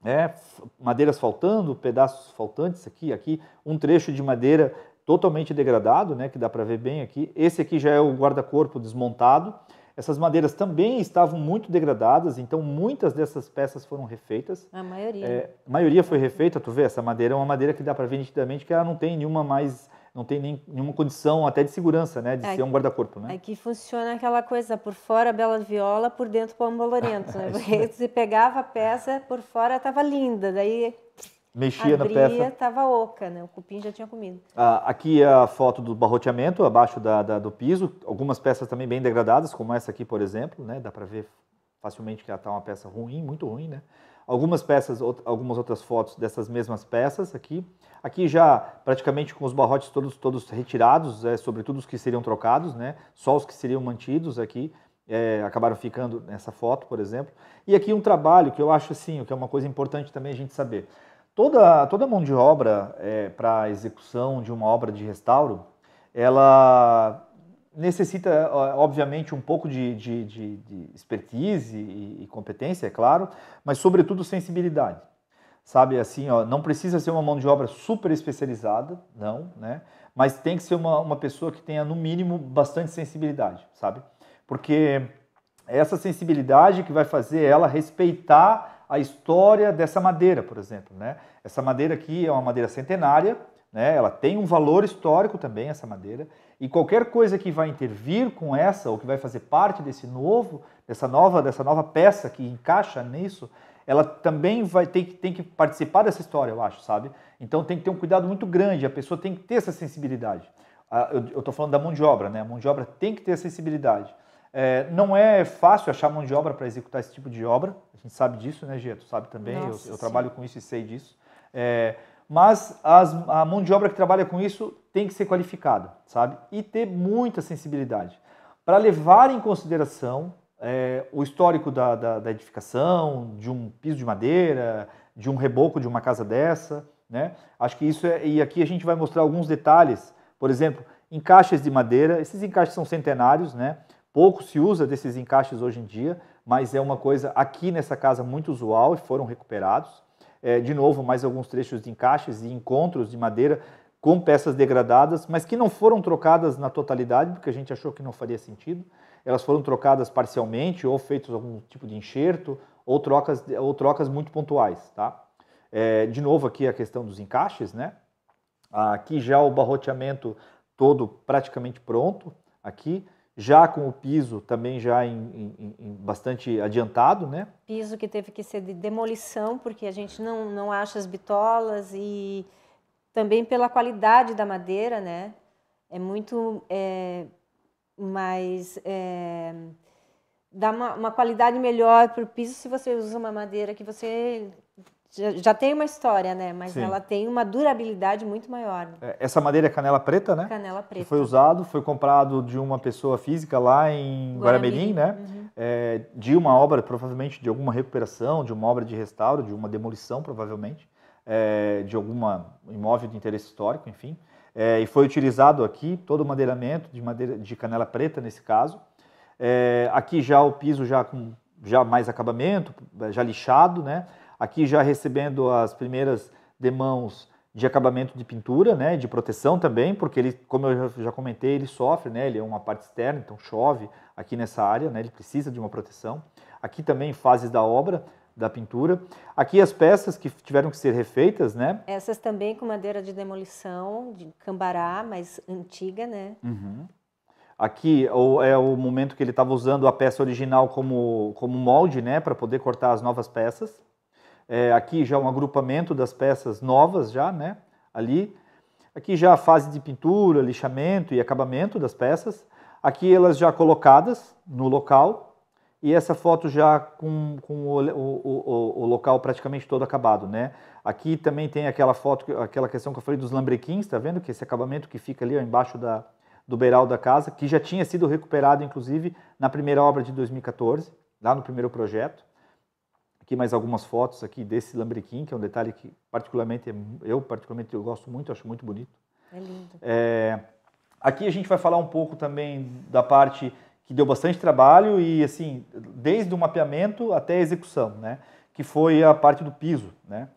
né? madeiras faltando, pedaços faltantes aqui, aqui um trecho de madeira totalmente degradado, né, que dá para ver bem aqui. Esse aqui já é o guarda-corpo desmontado. Essas madeiras também estavam muito degradadas, então muitas dessas peças foram refeitas. A maioria. É, a maioria foi refeita, tu vê, essa madeira é uma madeira que dá para ver nitidamente que ela não tem nenhuma mais não tem nem, nenhuma condição até de segurança, né? De é ser um guarda-corpo, né? É que funciona aquela coisa, por fora bela viola, por dentro pão bolorento, né? É Porque você pegava a peça, por fora estava linda, daí mexia Abria, na peça. estava oca, né? O cupim já tinha comido. Ah, aqui é a foto do barroteamento abaixo da, da, do piso. Algumas peças também bem degradadas, como essa aqui, por exemplo, né? Dá para ver facilmente que ela está uma peça ruim, muito ruim, né? Algumas peças, algumas outras fotos dessas mesmas peças aqui. Aqui já praticamente com os barrotes todos, todos retirados, é, sobretudo os que seriam trocados, né? Só os que seriam mantidos aqui é, acabaram ficando nessa foto, por exemplo. E aqui um trabalho que eu acho assim, que é uma coisa importante também a gente saber. Toda, toda mão de obra é, para execução de uma obra de restauro, ela necessita, obviamente, um pouco de, de, de, de expertise e, e, competência, é claro, mas, sobretudo, sensibilidade. Sabe, assim, ó, não precisa ser uma mão de obra super especializada, não, né? Mas tem que ser uma, uma pessoa que tenha, no mínimo, bastante sensibilidade, sabe? Porque é essa sensibilidade que vai fazer ela respeitar a história dessa madeira, por exemplo. Né? Essa madeira aqui é uma madeira centenária, né? ela tem um valor histórico também, essa madeira, e qualquer coisa que vai intervir com essa, ou que vai fazer parte desse novo, dessa nova, dessa nova peça que encaixa nisso, ela também vai ter que, tem que participar dessa história, eu acho, sabe? Então tem que ter um cuidado muito grande, a pessoa tem que ter essa sensibilidade. Ah, eu estou falando da mão de obra, né? A mão de obra tem que ter sensibilidade. É, não é fácil achar mão de obra para executar esse tipo de obra. A gente sabe disso, né, Gia? sabe também. Nossa, eu, eu trabalho com isso e sei disso. É, mas as, a mão de obra que trabalha com isso tem que ser qualificada, sabe? E ter muita sensibilidade para levar em consideração é, o histórico da, da, da, edificação, de um piso de madeira, de um reboco de uma casa dessa, né? Acho que isso é, e aqui a gente vai mostrar alguns detalhes, por exemplo, encaixes de madeira. Esses encaixes são centenários, né? Pouco se usa desses encaixes hoje em dia, mas é uma coisa aqui nessa casa muito usual e foram recuperados. É, de novo, mais alguns trechos de encaixes e encontros de madeira com peças degradadas, mas que não foram trocadas na totalidade, porque a gente achou que não faria sentido. Elas foram trocadas parcialmente ou feitos algum tipo de enxerto ou trocas, ou trocas muito pontuais. Tá? É, de novo, aqui a questão dos encaixes. Né? Aqui já o barroteamento todo praticamente pronto. Aqui já com o piso também já em, em, em, bastante adiantado, né? Piso que teve que ser de demolição, porque a gente não, não acha as bitolas e também pela qualidade da madeira, né? É muito é, mais... É, dá uma, uma qualidade melhor para o piso se você usa uma madeira que você já, tem uma história, né? Mas Sim. ela tem uma durabilidade muito maior. Né? É, essa madeira é canela preta, né? Canela preta. Que foi usado, foi comprado de uma pessoa física lá em Guaramirim, né? Uhum. É, de uma obra, provavelmente de alguma recuperação, de uma obra de restauro, de uma demolição, provavelmente, é, de algum imóvel de interesse histórico, enfim. É, e foi utilizado aqui todo o madeiramento de madeira de canela preta nesse caso. É, aqui já o piso já com já mais acabamento, já lixado, né? Aqui já recebendo as primeiras demãos de acabamento de pintura, né, de proteção também, porque ele, como eu já comentei, ele sofre, né, ele é uma parte externa, então chove aqui nessa área, né, ele precisa de uma proteção. Aqui também fases da obra, da pintura. Aqui as peças que tiveram que ser refeitas, né? Essas também com madeira de demolição, de cambará, mas antiga, né? Uhum. Aqui ou é o momento que ele estava usando a peça original como, como molde, né, para poder cortar as novas peças. É, aqui já é um agrupamento das peças novas já, né? Ali. Aqui já a fase de pintura, lixamento e acabamento das peças. Aqui elas já colocadas no local. E essa foto já com, com o, o, o, o, local praticamente todo acabado, né? Aqui também tem aquela foto, aquela questão que eu falei dos lambrequins, tá vendo? Que esse acabamento que fica ali ó, embaixo da, do beiral da casa, que já tinha sido recuperado, inclusive, na primeira obra de 2014, lá no primeiro projeto. Aqui mais algumas fotos aqui desse lambrequim, que é um detalhe que particularmente é eu particularmente eu gosto muito, acho muito bonito. É lindo. É, aqui a gente vai falar um pouco também da parte que deu bastante trabalho e assim, desde o mapeamento até a execução, né? Que foi a parte do piso, né?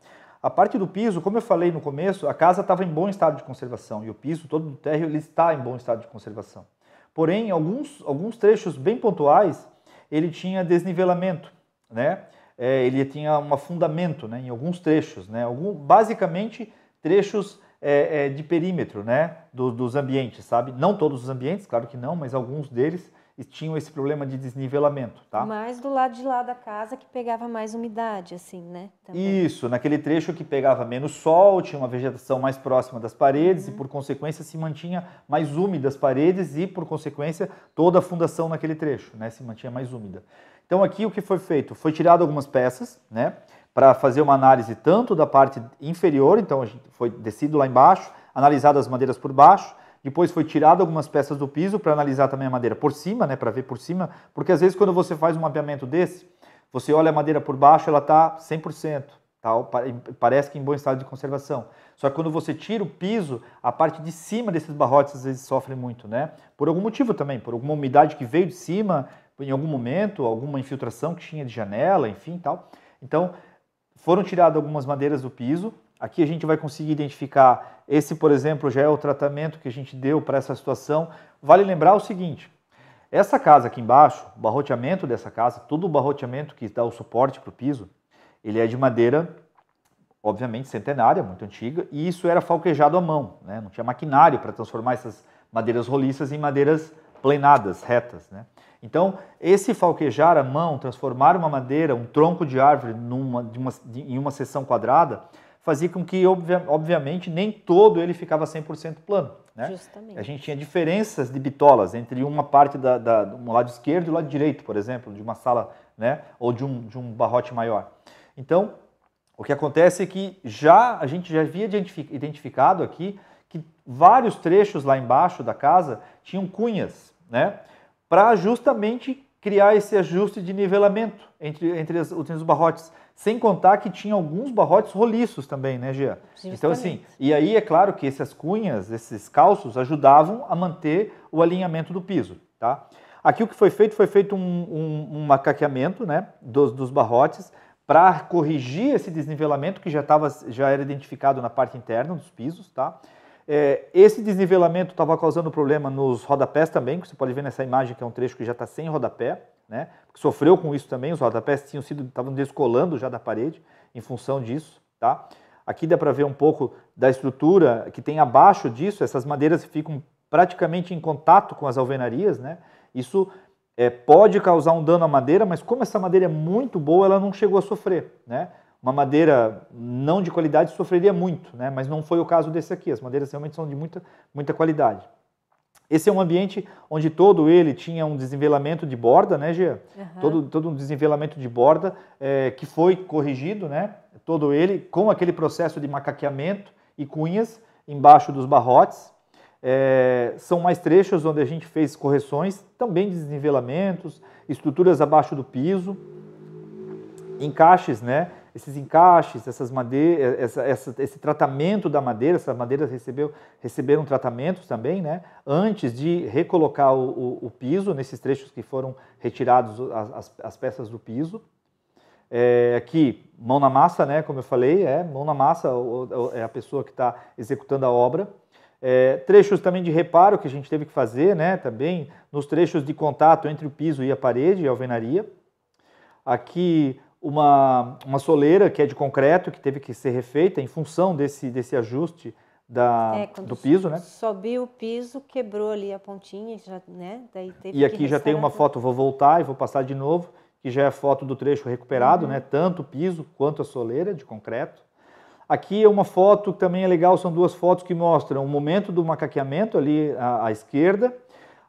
A parte do piso, como eu falei no começo, a casa estava em bom estado de conservação e o piso todo do térreo ele está em bom estado de conservação. Porém, alguns, alguns trechos bem pontuais, ele tinha desnivelamento, né? é, ele tinha um fundamento né, em alguns trechos, né, algum, basicamente trechos é, é, de perímetro né, do, dos ambientes, sabe? Não todos os ambientes, claro que não, mas alguns deles e tinham esse problema de desnivelamento, tá? Mais do lado de lá da casa que pegava mais umidade, assim, né? Também. Isso, naquele trecho que pegava menos sol, tinha uma vegetação mais próxima das paredes uhum. e por consequência se mantinha mais úmida as paredes e por consequência toda a fundação naquele trecho, né, se mantinha mais úmida. Então aqui o que foi feito? Foi tirado algumas peças, né, para fazer uma análise tanto da parte inferior, então a gente foi descido lá embaixo, analisado as madeiras por baixo, depois foi tirado algumas peças do piso para analisar também a madeira por cima, né, para ver por cima, porque às vezes quando você faz um mapeamento desse, você olha a madeira por baixo, ela está 100%, tá, parece que em bom estado de conservação. Só que quando você tira o piso, a parte de cima desses barrotes às vezes sofre muito, né? Por algum motivo também, por alguma umidade que veio de cima, em algum momento, alguma infiltração que tinha de janela, enfim, tal. Então, foram tiradas algumas madeiras do piso, Aqui a gente vai conseguir identificar esse, por exemplo, já é o tratamento que a gente deu para essa situação. Vale lembrar o seguinte: essa casa aqui embaixo, o barroteamento dessa casa, todo o barroteamento que dá o suporte para o piso, ele é de madeira, obviamente centenária, muito antiga, e isso era falquejado à mão, né? não tinha maquinário para transformar essas madeiras roliças em madeiras plenadas, retas. Né? Então, esse falquejar à mão, transformar uma madeira, um tronco de árvore numa, de uma, de, em uma seção quadrada, fazia com que, obviamente, nem todo ele ficava 100% plano. Né? Justamente. A gente tinha diferenças de bitolas entre uma parte da, da, do lado esquerdo e o lado direito, por exemplo, de uma sala né? ou de um, de um barrote maior. Então, o que acontece é que já a gente já havia identificado aqui que vários trechos lá embaixo da casa tinham cunhas, né? Para justamente criar esse ajuste de nivelamento entre, entre, as, entre os barrotes. Sem contar que tinha alguns barrotes roliços também, né, Gia? Justamente. Então, assim, e aí é claro que essas cunhas, esses calços ajudavam a manter o alinhamento do piso, tá? Aqui o que foi feito foi feito um, um, um macaqueamento né, dos, dos barrotes para corrigir esse desnivelamento que já, tava, já era identificado na parte interna dos pisos, tá? É, esse desnivelamento estava causando problema nos rodapés também, que você pode ver nessa imagem que é um trecho que já está sem rodapé, né? Porque sofreu com isso também, os rodapés tinham sido, estavam descolando já da parede em função disso, tá? Aqui dá para ver um pouco da estrutura que tem abaixo disso, essas madeiras ficam praticamente em contato com as alvenarias, né? Isso é, pode causar um dano à madeira, mas como essa madeira é muito boa, ela não chegou a sofrer, né? Uma madeira não de qualidade sofreria muito, né? Mas não foi o caso desse aqui. As madeiras realmente são de muita, muita qualidade. Esse é um ambiente onde todo ele tinha um desenvelamento de borda, né, Gia? Uhum. Todo, todo um desenvelamento de borda é, que foi corrigido, né? Todo ele com aquele processo de macaqueamento e cunhas embaixo dos barrotes. É, são mais trechos onde a gente fez correções, também desnivelamentos, estruturas abaixo do piso, encaixes, né? esses encaixes, essas madeiras, eh, essa, essa, esse tratamento da madeira, essas madeiras recebeu, receberam tratamentos também, né? Antes de recolocar o, o, o piso, nesses trechos que foram retirados as, as peças do piso. É, aqui, mão na massa, né? Como eu falei, é mão na massa é a pessoa que está executando a obra. É, trechos também de reparo que a gente teve que fazer, né? Também nos trechos de contato entre o piso e a parede e a alvenaria. Aqui uma, uma soleira que é de concreto, que teve que ser refeita em função desse, desse ajuste da, é, do piso, né? Subiu o piso, quebrou ali a pontinha, já, né? Daí teve e aqui já tem uma foto, vou voltar e vou passar de novo, que já é a foto do trecho recuperado, uhum. né? Tanto o piso quanto a soleira de concreto. Aqui é uma foto que também é legal, são duas fotos que mostram o momento do macaqueamento ali à, à esquerda,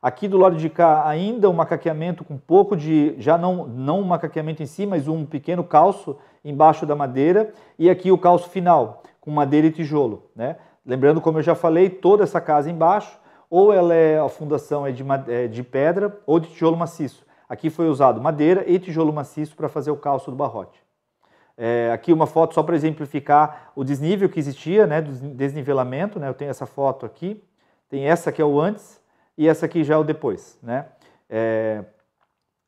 Aqui do lado de cá, ainda um macaqueamento com um pouco de, já não, não um macaqueamento em si, mas um pequeno calço embaixo da madeira. E aqui o calço final, com madeira e tijolo. Né? Lembrando, como eu já falei, toda essa casa embaixo, ou ela é, a fundação é de, é de pedra ou de tijolo maciço. Aqui foi usado madeira e tijolo maciço para fazer o calço do barrote. É, aqui uma foto só para exemplificar o desnível que existia, né, do desnivelamento. Né? Eu tenho essa foto aqui, tem essa que é o antes, e essa aqui já é o depois, né? É,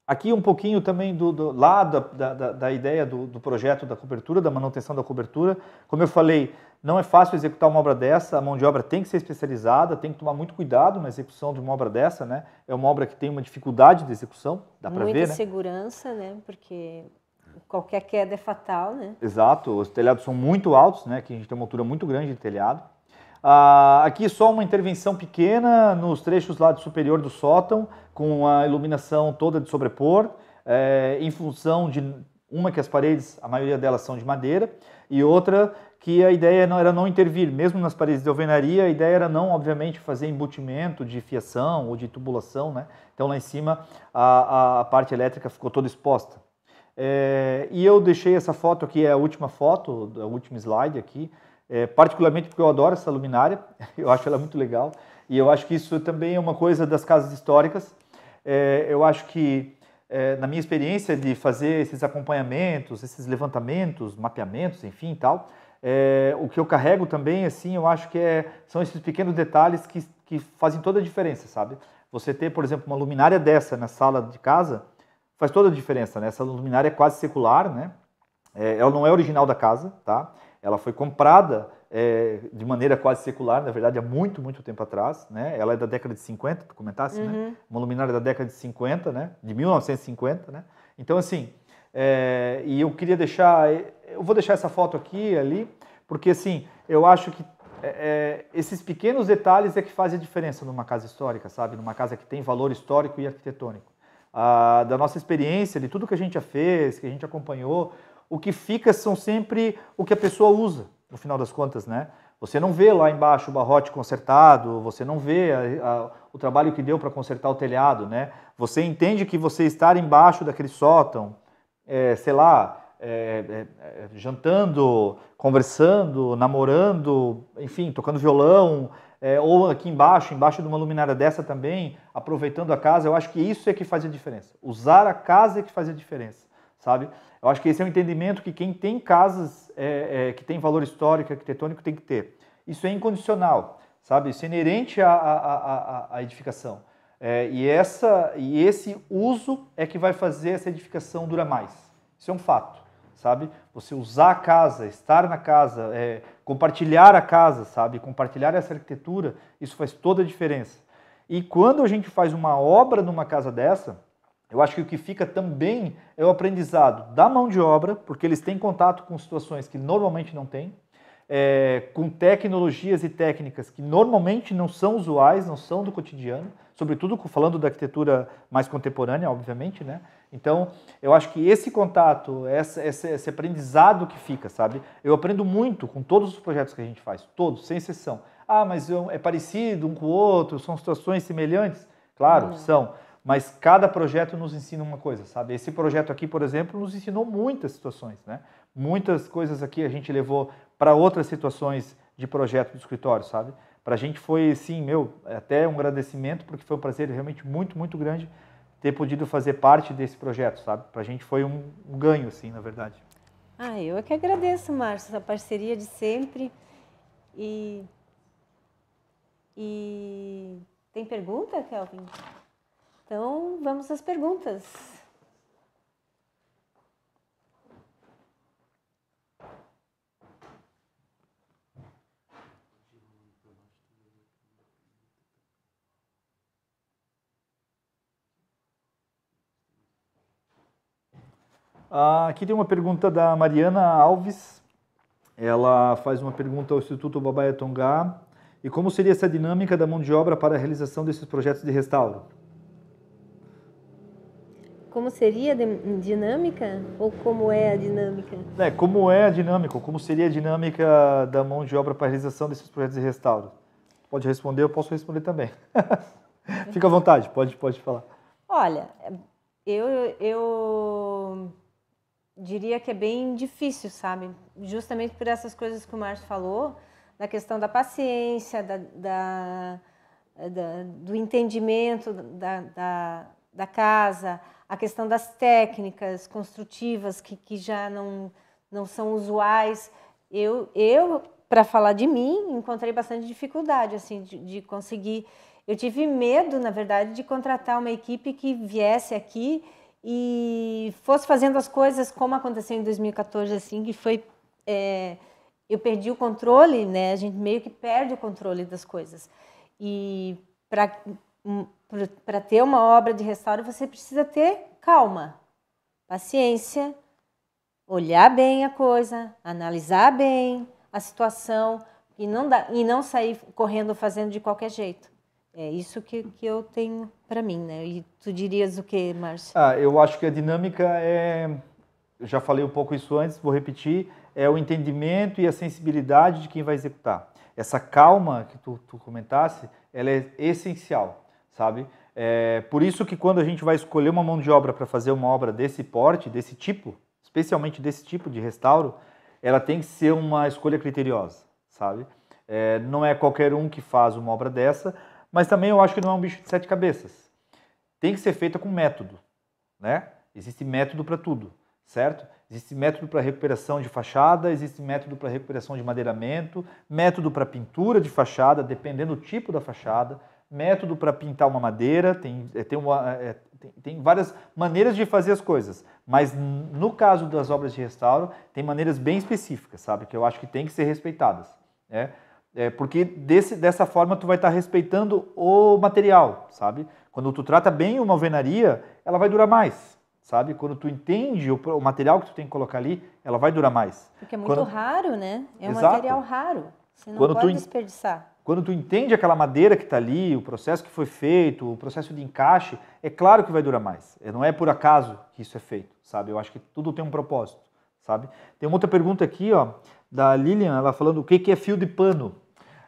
aqui um pouquinho também do, do da, da, da ideia do, do, projeto da cobertura, da manutenção da cobertura. Como eu falei, não é fácil executar uma obra dessa, a mão de obra tem que ser especializada, tem que tomar muito cuidado na execução de uma obra dessa, né? É uma obra que tem uma dificuldade de execução, dá para ver, Muita né? segurança, né? Porque qualquer queda é fatal, né? Exato, os telhados são muito altos, né? Que a gente tem uma altura muito grande de telhado. Ah, aqui só uma intervenção pequena nos trechos lá do superior do sótão, com a iluminação toda de sobrepor, é, em função de uma que as paredes, a maioria delas são de madeira, e outra que a ideia não era não intervir, mesmo nas paredes de alvenaria, a ideia era não, obviamente, fazer embutimento de fiação ou de tubulação, né? Então lá em cima a, a parte elétrica ficou toda exposta. É, e eu deixei essa foto aqui, é a última foto, a última slide aqui, é, particularmente porque eu adoro essa luminária, eu acho ela muito legal. E eu acho que isso também é uma coisa das casas históricas. É, eu acho que, é, na minha experiência de fazer esses acompanhamentos, esses levantamentos, mapeamentos, enfim e tal, é, o que eu carrego também, assim, eu acho que é, são esses pequenos detalhes que, que fazem toda a diferença, sabe? Você ter, por exemplo, uma luminária dessa na sala de casa faz toda a diferença, né? Essa luminária é quase secular, né? É, ela não é original da casa, tá? ela foi comprada é, de maneira quase secular, na verdade, há muito, muito tempo atrás. Né? Ela é da década de 50, tu comentasse, uhum. né? Uma luminária da década de 50, né? De 1950, né? Então, assim, é, e eu queria deixar... Eu vou deixar essa foto aqui ali, porque, assim, eu acho que é, é, esses pequenos detalhes é que fazem a diferença numa casa histórica, sabe? Numa casa que tem valor histórico e arquitetônico. Ah, da nossa experiência, de tudo que a gente já fez, que a gente acompanhou, o que fica são sempre o que a pessoa usa, no final das contas, né? Você não vê lá embaixo o barrote consertado, você não vê a, a, o trabalho que deu para consertar o telhado, né? Você entende que você estar embaixo daquele sótão, é, sei lá, é, é, é jantando, conversando, namorando, enfim, tocando violão, é, ou aqui embaixo, embaixo de uma luminária dessa também, aproveitando a casa, eu acho que isso é que faz a diferença. Usar a casa é que faz a diferença sabe? Eu acho que esse é um entendimento que quem tem casas é, é, que tem valor histórico, arquitetônico, tem que ter. Isso é incondicional, sabe? Isso é inerente à, à, à, à edificação. É, e, essa, e esse uso é que vai fazer essa edificação durar mais. Isso é um fato, sabe? Você usar a casa, estar na casa, é, compartilhar a casa, sabe? Compartilhar essa arquitetura, isso faz toda a diferença. E quando a gente faz uma obra numa casa dessa, eu acho que o que fica também é o aprendizado da mão de obra, porque eles têm contato com situações que normalmente não têm, é, com tecnologias e técnicas que normalmente não são usuais, não são do cotidiano, sobretudo falando da arquitetura mais contemporânea, obviamente, né? Então, eu acho que esse contato, esse, esse aprendizado que fica, sabe? Eu aprendo muito com todos os projetos que a gente faz, todos, sem exceção. Ah, mas eu, é, é parecido um com o outro, são situações semelhantes? Claro, hum. são mas cada projeto nos ensina uma coisa, sabe? Esse projeto aqui, por exemplo, nos ensinou muitas situações, né? Muitas coisas aqui a gente levou para outras situações de projeto do escritório, sabe? Para a gente foi, sim, meu, até um agradecimento, porque foi um prazer realmente muito, muito grande ter podido fazer parte desse projeto, sabe? Para a gente foi um, um ganho, assim, na verdade. Ah, eu é que agradeço, Márcio, a parceria de sempre. E, e tem pergunta, Kelvin? Então, vamos às perguntas. Ah, aqui tem uma pergunta da Mariana Alves. Ela faz uma pergunta ao Instituto Babaia Tongá. E como seria essa dinâmica da mão de obra para a realização desses projetos de restauro? como seria a dinâmica ou como é a dinâmica? É, como é a dinâmica, como seria a dinâmica da mão de obra para a realização desses projetos de restauro? Pode responder, eu posso responder também. Fica à vontade, pode, pode falar. Olha, eu, eu diria que é bem difícil, sabe? Justamente por essas coisas que o Márcio falou, da questão da paciência, da, da, da do entendimento da, da da casa, a questão das técnicas construtivas que, que já não, não são usuais. Eu, eu para falar de mim, encontrei bastante dificuldade assim de, de, conseguir. Eu tive medo, na verdade, de contratar uma equipe que viesse aqui e fosse fazendo as coisas como aconteceu em 2014, assim, que foi é, eu perdi o controle, né? A gente meio que perde o controle das coisas. E para hum, para ter uma obra de restauro, você precisa ter calma, paciência, olhar bem a coisa, analisar bem a situação e não, dá, e não sair correndo fazendo de qualquer jeito. É isso que, que eu tenho para mim, né? E tu dirias o que, Márcio? Ah, eu acho que a dinâmica é, eu já falei um pouco isso antes, vou repetir, é o entendimento e a sensibilidade de quem vai executar. Essa calma que tu, tu comentasse, ela é essencial sabe? É, por isso que quando a gente vai escolher uma mão de obra para fazer uma obra desse porte, desse tipo, especialmente desse tipo de restauro, ela tem que ser uma escolha criteriosa, sabe? É, não é qualquer um que faz uma obra dessa, mas também eu acho que não é um bicho de sete cabeças. Tem que ser feita com método, né? Existe método para tudo, certo? Existe método para recuperação de fachada, existe método para recuperação de madeiramento, método para pintura de fachada, dependendo do tipo da fachada método para pintar uma madeira, tem, é, tem, uma, é, é, tem, tem, várias maneiras de fazer as coisas, mas no caso das obras de restauro, tem maneiras bem específicas, sabe? Que eu acho que tem que ser respeitadas. Né? É porque desse, dessa forma tu vai estar tá respeitando o material, sabe? Quando tu trata bem uma alvenaria, ela vai durar mais, sabe? Quando tu entende o, o material que tu tem que colocar ali, ela vai durar mais. Porque é muito Quando... raro, né? É um Exato. material raro. Você não Quando pode tu... desperdiçar. Quando tu entende aquela madeira que está ali, o processo que foi feito, o processo de encaixe, é claro que vai durar mais. É, não é por acaso que isso é feito, sabe? Eu acho que tudo tem um propósito, sabe? Tem uma outra pergunta aqui, ó, da Lilian, ela falando o que, que é fio de pano.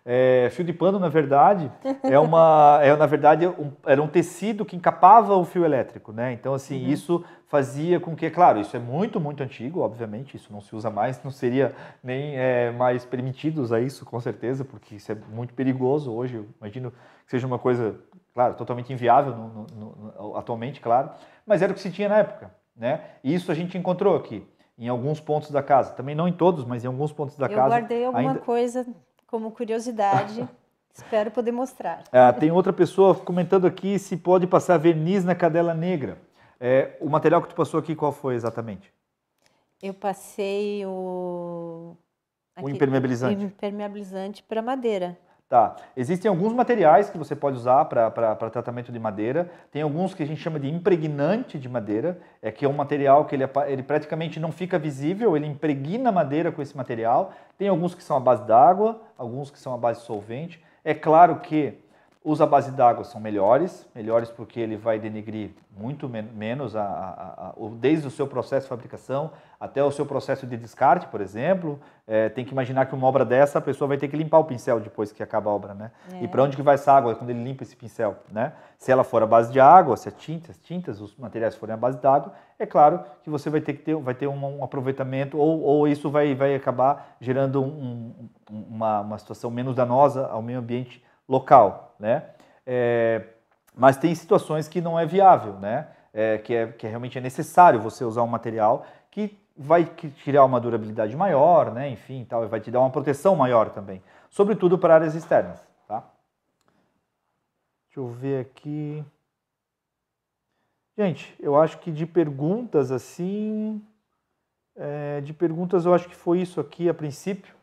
É, fio de pano, na verdade, é uma, é na verdade um, era um tecido que encapava o fio elétrico, né? Então assim uhum. isso fazia com que, claro, isso é muito, muito antigo, obviamente, isso não se usa mais, não seria nem é, mais permitidos a isso, com certeza, porque isso é muito perigoso hoje, eu imagino que seja uma coisa, claro, totalmente inviável no, no, no, atualmente, claro, mas era o que se tinha na época, né? E isso a gente encontrou aqui, em alguns pontos da casa, também não em todos, mas em alguns pontos da eu casa. Eu guardei alguma ainda... coisa como curiosidade. Espero poder mostrar. Ah, tem outra pessoa comentando aqui se pode passar verniz na cadela negra. É, o material que tu passou aqui, qual foi exatamente? Eu passei o... Aqui, o impermeabilizante. Impermeabilizante para madeira. Tá. Existem alguns materiais que você pode usar para tratamento de madeira. Tem alguns que a gente chama de impregnante de madeira, é que é um material que ele, é ele praticamente não fica visível, ele impregna a madeira com esse material. Tem alguns que são à base d'água, alguns que são à base de solvente. É claro que os à base d'água são melhores, melhores porque ele vai denegrir muito men menos, a, a, a, desde o seu processo de fabricação até o seu processo de descarte, por exemplo. É, tem que imaginar que uma obra dessa, a pessoa vai ter que limpar o pincel depois que acaba a obra, né? É. E para onde que vai essa água quando ele limpa esse pincel, né? Se ela for à base de água, se a tinta, as tintas, os materiais forem à base d'água, é claro que você vai ter que ter, vai ter um, um aproveitamento ou, ou isso vai, vai acabar gerando um, um, uma, uma situação menos danosa ao meio ambiente local, né? É, mas tem situações que não é viável, né? É, que, é, que é realmente é necessário você usar um material que vai criar uma durabilidade maior, né? Enfim, tal, e vai te dar uma proteção maior também, sobretudo para áreas externas, tá? Deixa eu ver aqui. Gente, eu acho que de perguntas assim, é, de perguntas eu acho que foi isso aqui a princípio.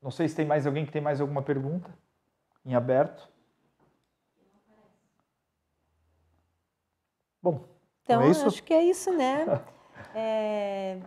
Não sei se tem mais alguém que tem mais alguma pergunta em aberto. Bom, então é isso? acho que é isso, né? é...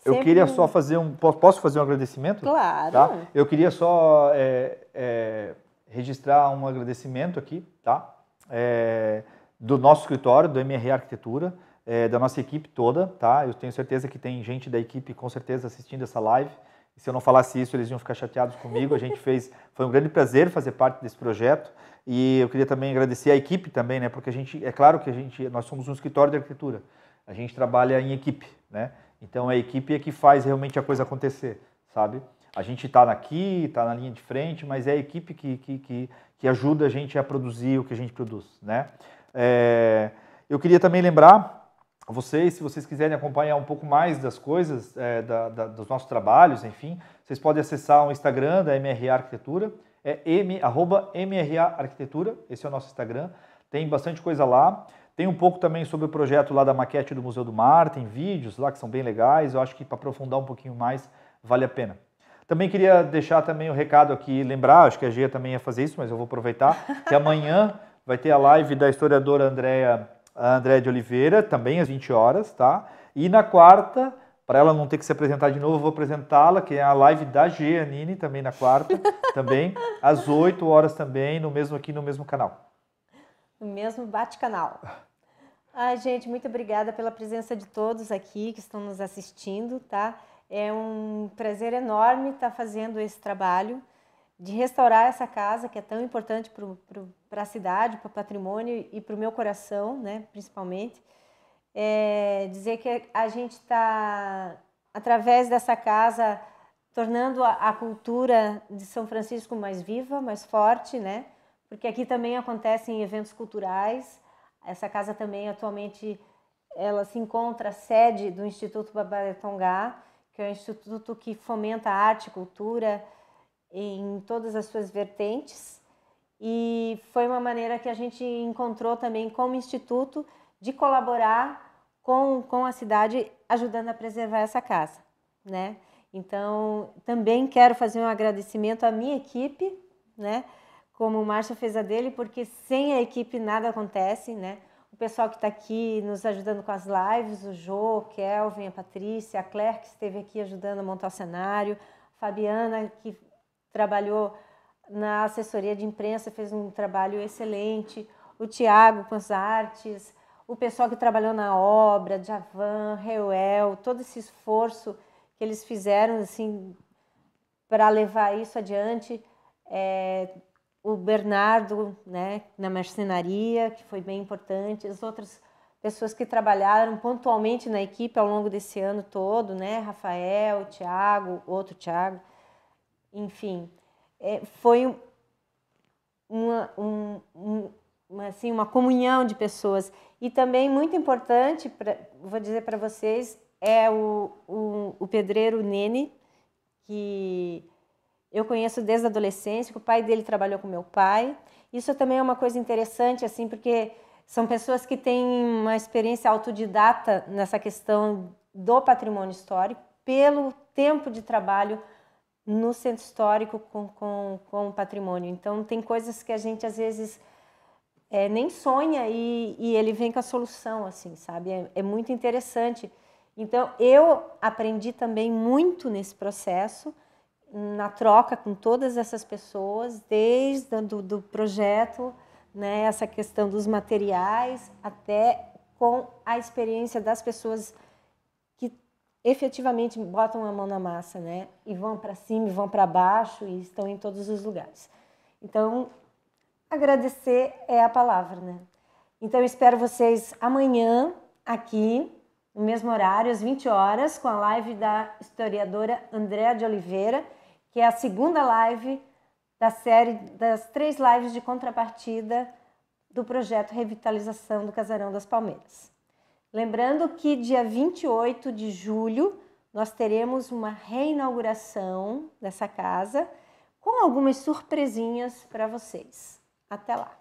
Sempre... Eu queria só fazer um. Posso fazer um agradecimento? Claro. Tá? Eu queria só é, é, registrar um agradecimento aqui, tá? É, do nosso escritório, do MR Arquitetura, é, da nossa equipe toda, tá? Eu tenho certeza que tem gente da equipe com certeza assistindo essa live. E se eu não falasse isso, eles iam ficar chateados comigo. A gente fez, foi um grande prazer fazer parte desse projeto. E eu queria também agradecer a equipe também, né? Porque a gente, é claro que a gente, nós somos um escritório de arquitetura. A gente trabalha em equipe, né? Então é a equipe é que faz realmente a coisa acontecer, sabe? A gente está aqui, está na linha de frente, mas é a equipe que, que, que, que, ajuda a gente a produzir o que a gente produz, né? É, eu queria também lembrar vocês, se vocês quiserem acompanhar um pouco mais das coisas, é, da, da, dos nossos trabalhos, enfim, vocês podem acessar o Instagram da MRA Arquitetura, é m, arroba MRA Arquitetura, esse é o nosso Instagram, tem bastante coisa lá. Tem um pouco também sobre o projeto lá da maquete do Museu do Mar, tem vídeos lá que são bem legais, eu acho que para aprofundar um pouquinho mais vale a pena. Também queria deixar também o um recado aqui, lembrar, acho que a Gia também ia fazer isso, mas eu vou aproveitar, que amanhã vai ter a live da historiadora Andréa André de Oliveira, também às 20 horas, tá? E na quarta, para ela não ter que se apresentar de novo, eu vou apresentá-la, que é a live da Giannini, também na quarta, também, às 8 horas também, no mesmo aqui no mesmo canal. No mesmo bate-canal. Ai, gente, muito obrigada pela presença de todos aqui que estão nos assistindo, tá? É um prazer enorme estar fazendo esse trabalho de restaurar essa casa que é tão importante para a cidade, para o patrimônio e para o meu coração, né, principalmente. É dizer que a gente está, através dessa casa, tornando a, a, cultura de São Francisco mais viva, mais forte, né? Porque aqui também acontecem eventos culturais. Essa casa também atualmente ela se encontra sede do Instituto Babaretongá, que é um instituto que fomenta arte e cultura, em todas as suas vertentes e foi uma maneira que a gente encontrou também como instituto de colaborar com, com a cidade ajudando a preservar essa casa, né? Então, também quero fazer um agradecimento à minha equipe, né? Como o Márcio fez a dele, porque sem a equipe nada acontece, né? O pessoal que está aqui nos ajudando com as lives, o Jô, o Kelvin, a Patrícia, a Claire que esteve aqui ajudando a montar o cenário, a Fabiana que trabalhou na assessoria de imprensa, fez um trabalho excelente. O Tiago com as artes, o pessoal que trabalhou na obra, Javan, Reuel, todo esse esforço que eles fizeram assim para levar isso adiante. É, o Bernardo, né, na marcenaria, que foi bem importante, as outras pessoas que trabalharam pontualmente na equipe ao longo desse ano todo, né, Rafael, Tiago, outro Tiago enfim, é, foi uma, um, uma, assim, uma comunhão de pessoas. E também muito importante, pra, vou dizer para vocês, é o, o, o pedreiro Nene, que eu conheço desde a adolescência, o pai dele trabalhou com meu pai. Isso também é uma coisa interessante, assim, porque são pessoas que têm uma experiência autodidata nessa questão do patrimônio histórico, pelo tempo de trabalho no centro histórico com, com, com o patrimônio. Então, tem coisas que a gente às vezes é, nem sonha e, e, ele vem com a solução, assim, sabe? É, é muito interessante. Então, eu aprendi também muito nesse processo, na troca com todas essas pessoas, desde do, do projeto, né, essa questão dos materiais, até com a experiência das pessoas efetivamente botam a mão na massa, né? E vão para cima, e vão para baixo e estão em todos os lugares. Então, agradecer é a palavra, né? Então, eu espero vocês amanhã aqui, no mesmo horário, às 20 horas, com a live da historiadora Andréa de Oliveira, que é a segunda live da série das três lives de contrapartida do projeto Revitalização do Casarão das Palmeiras. Lembrando que dia 28 de julho nós teremos uma reinauguração dessa casa com algumas surpresinhas para vocês. Até lá!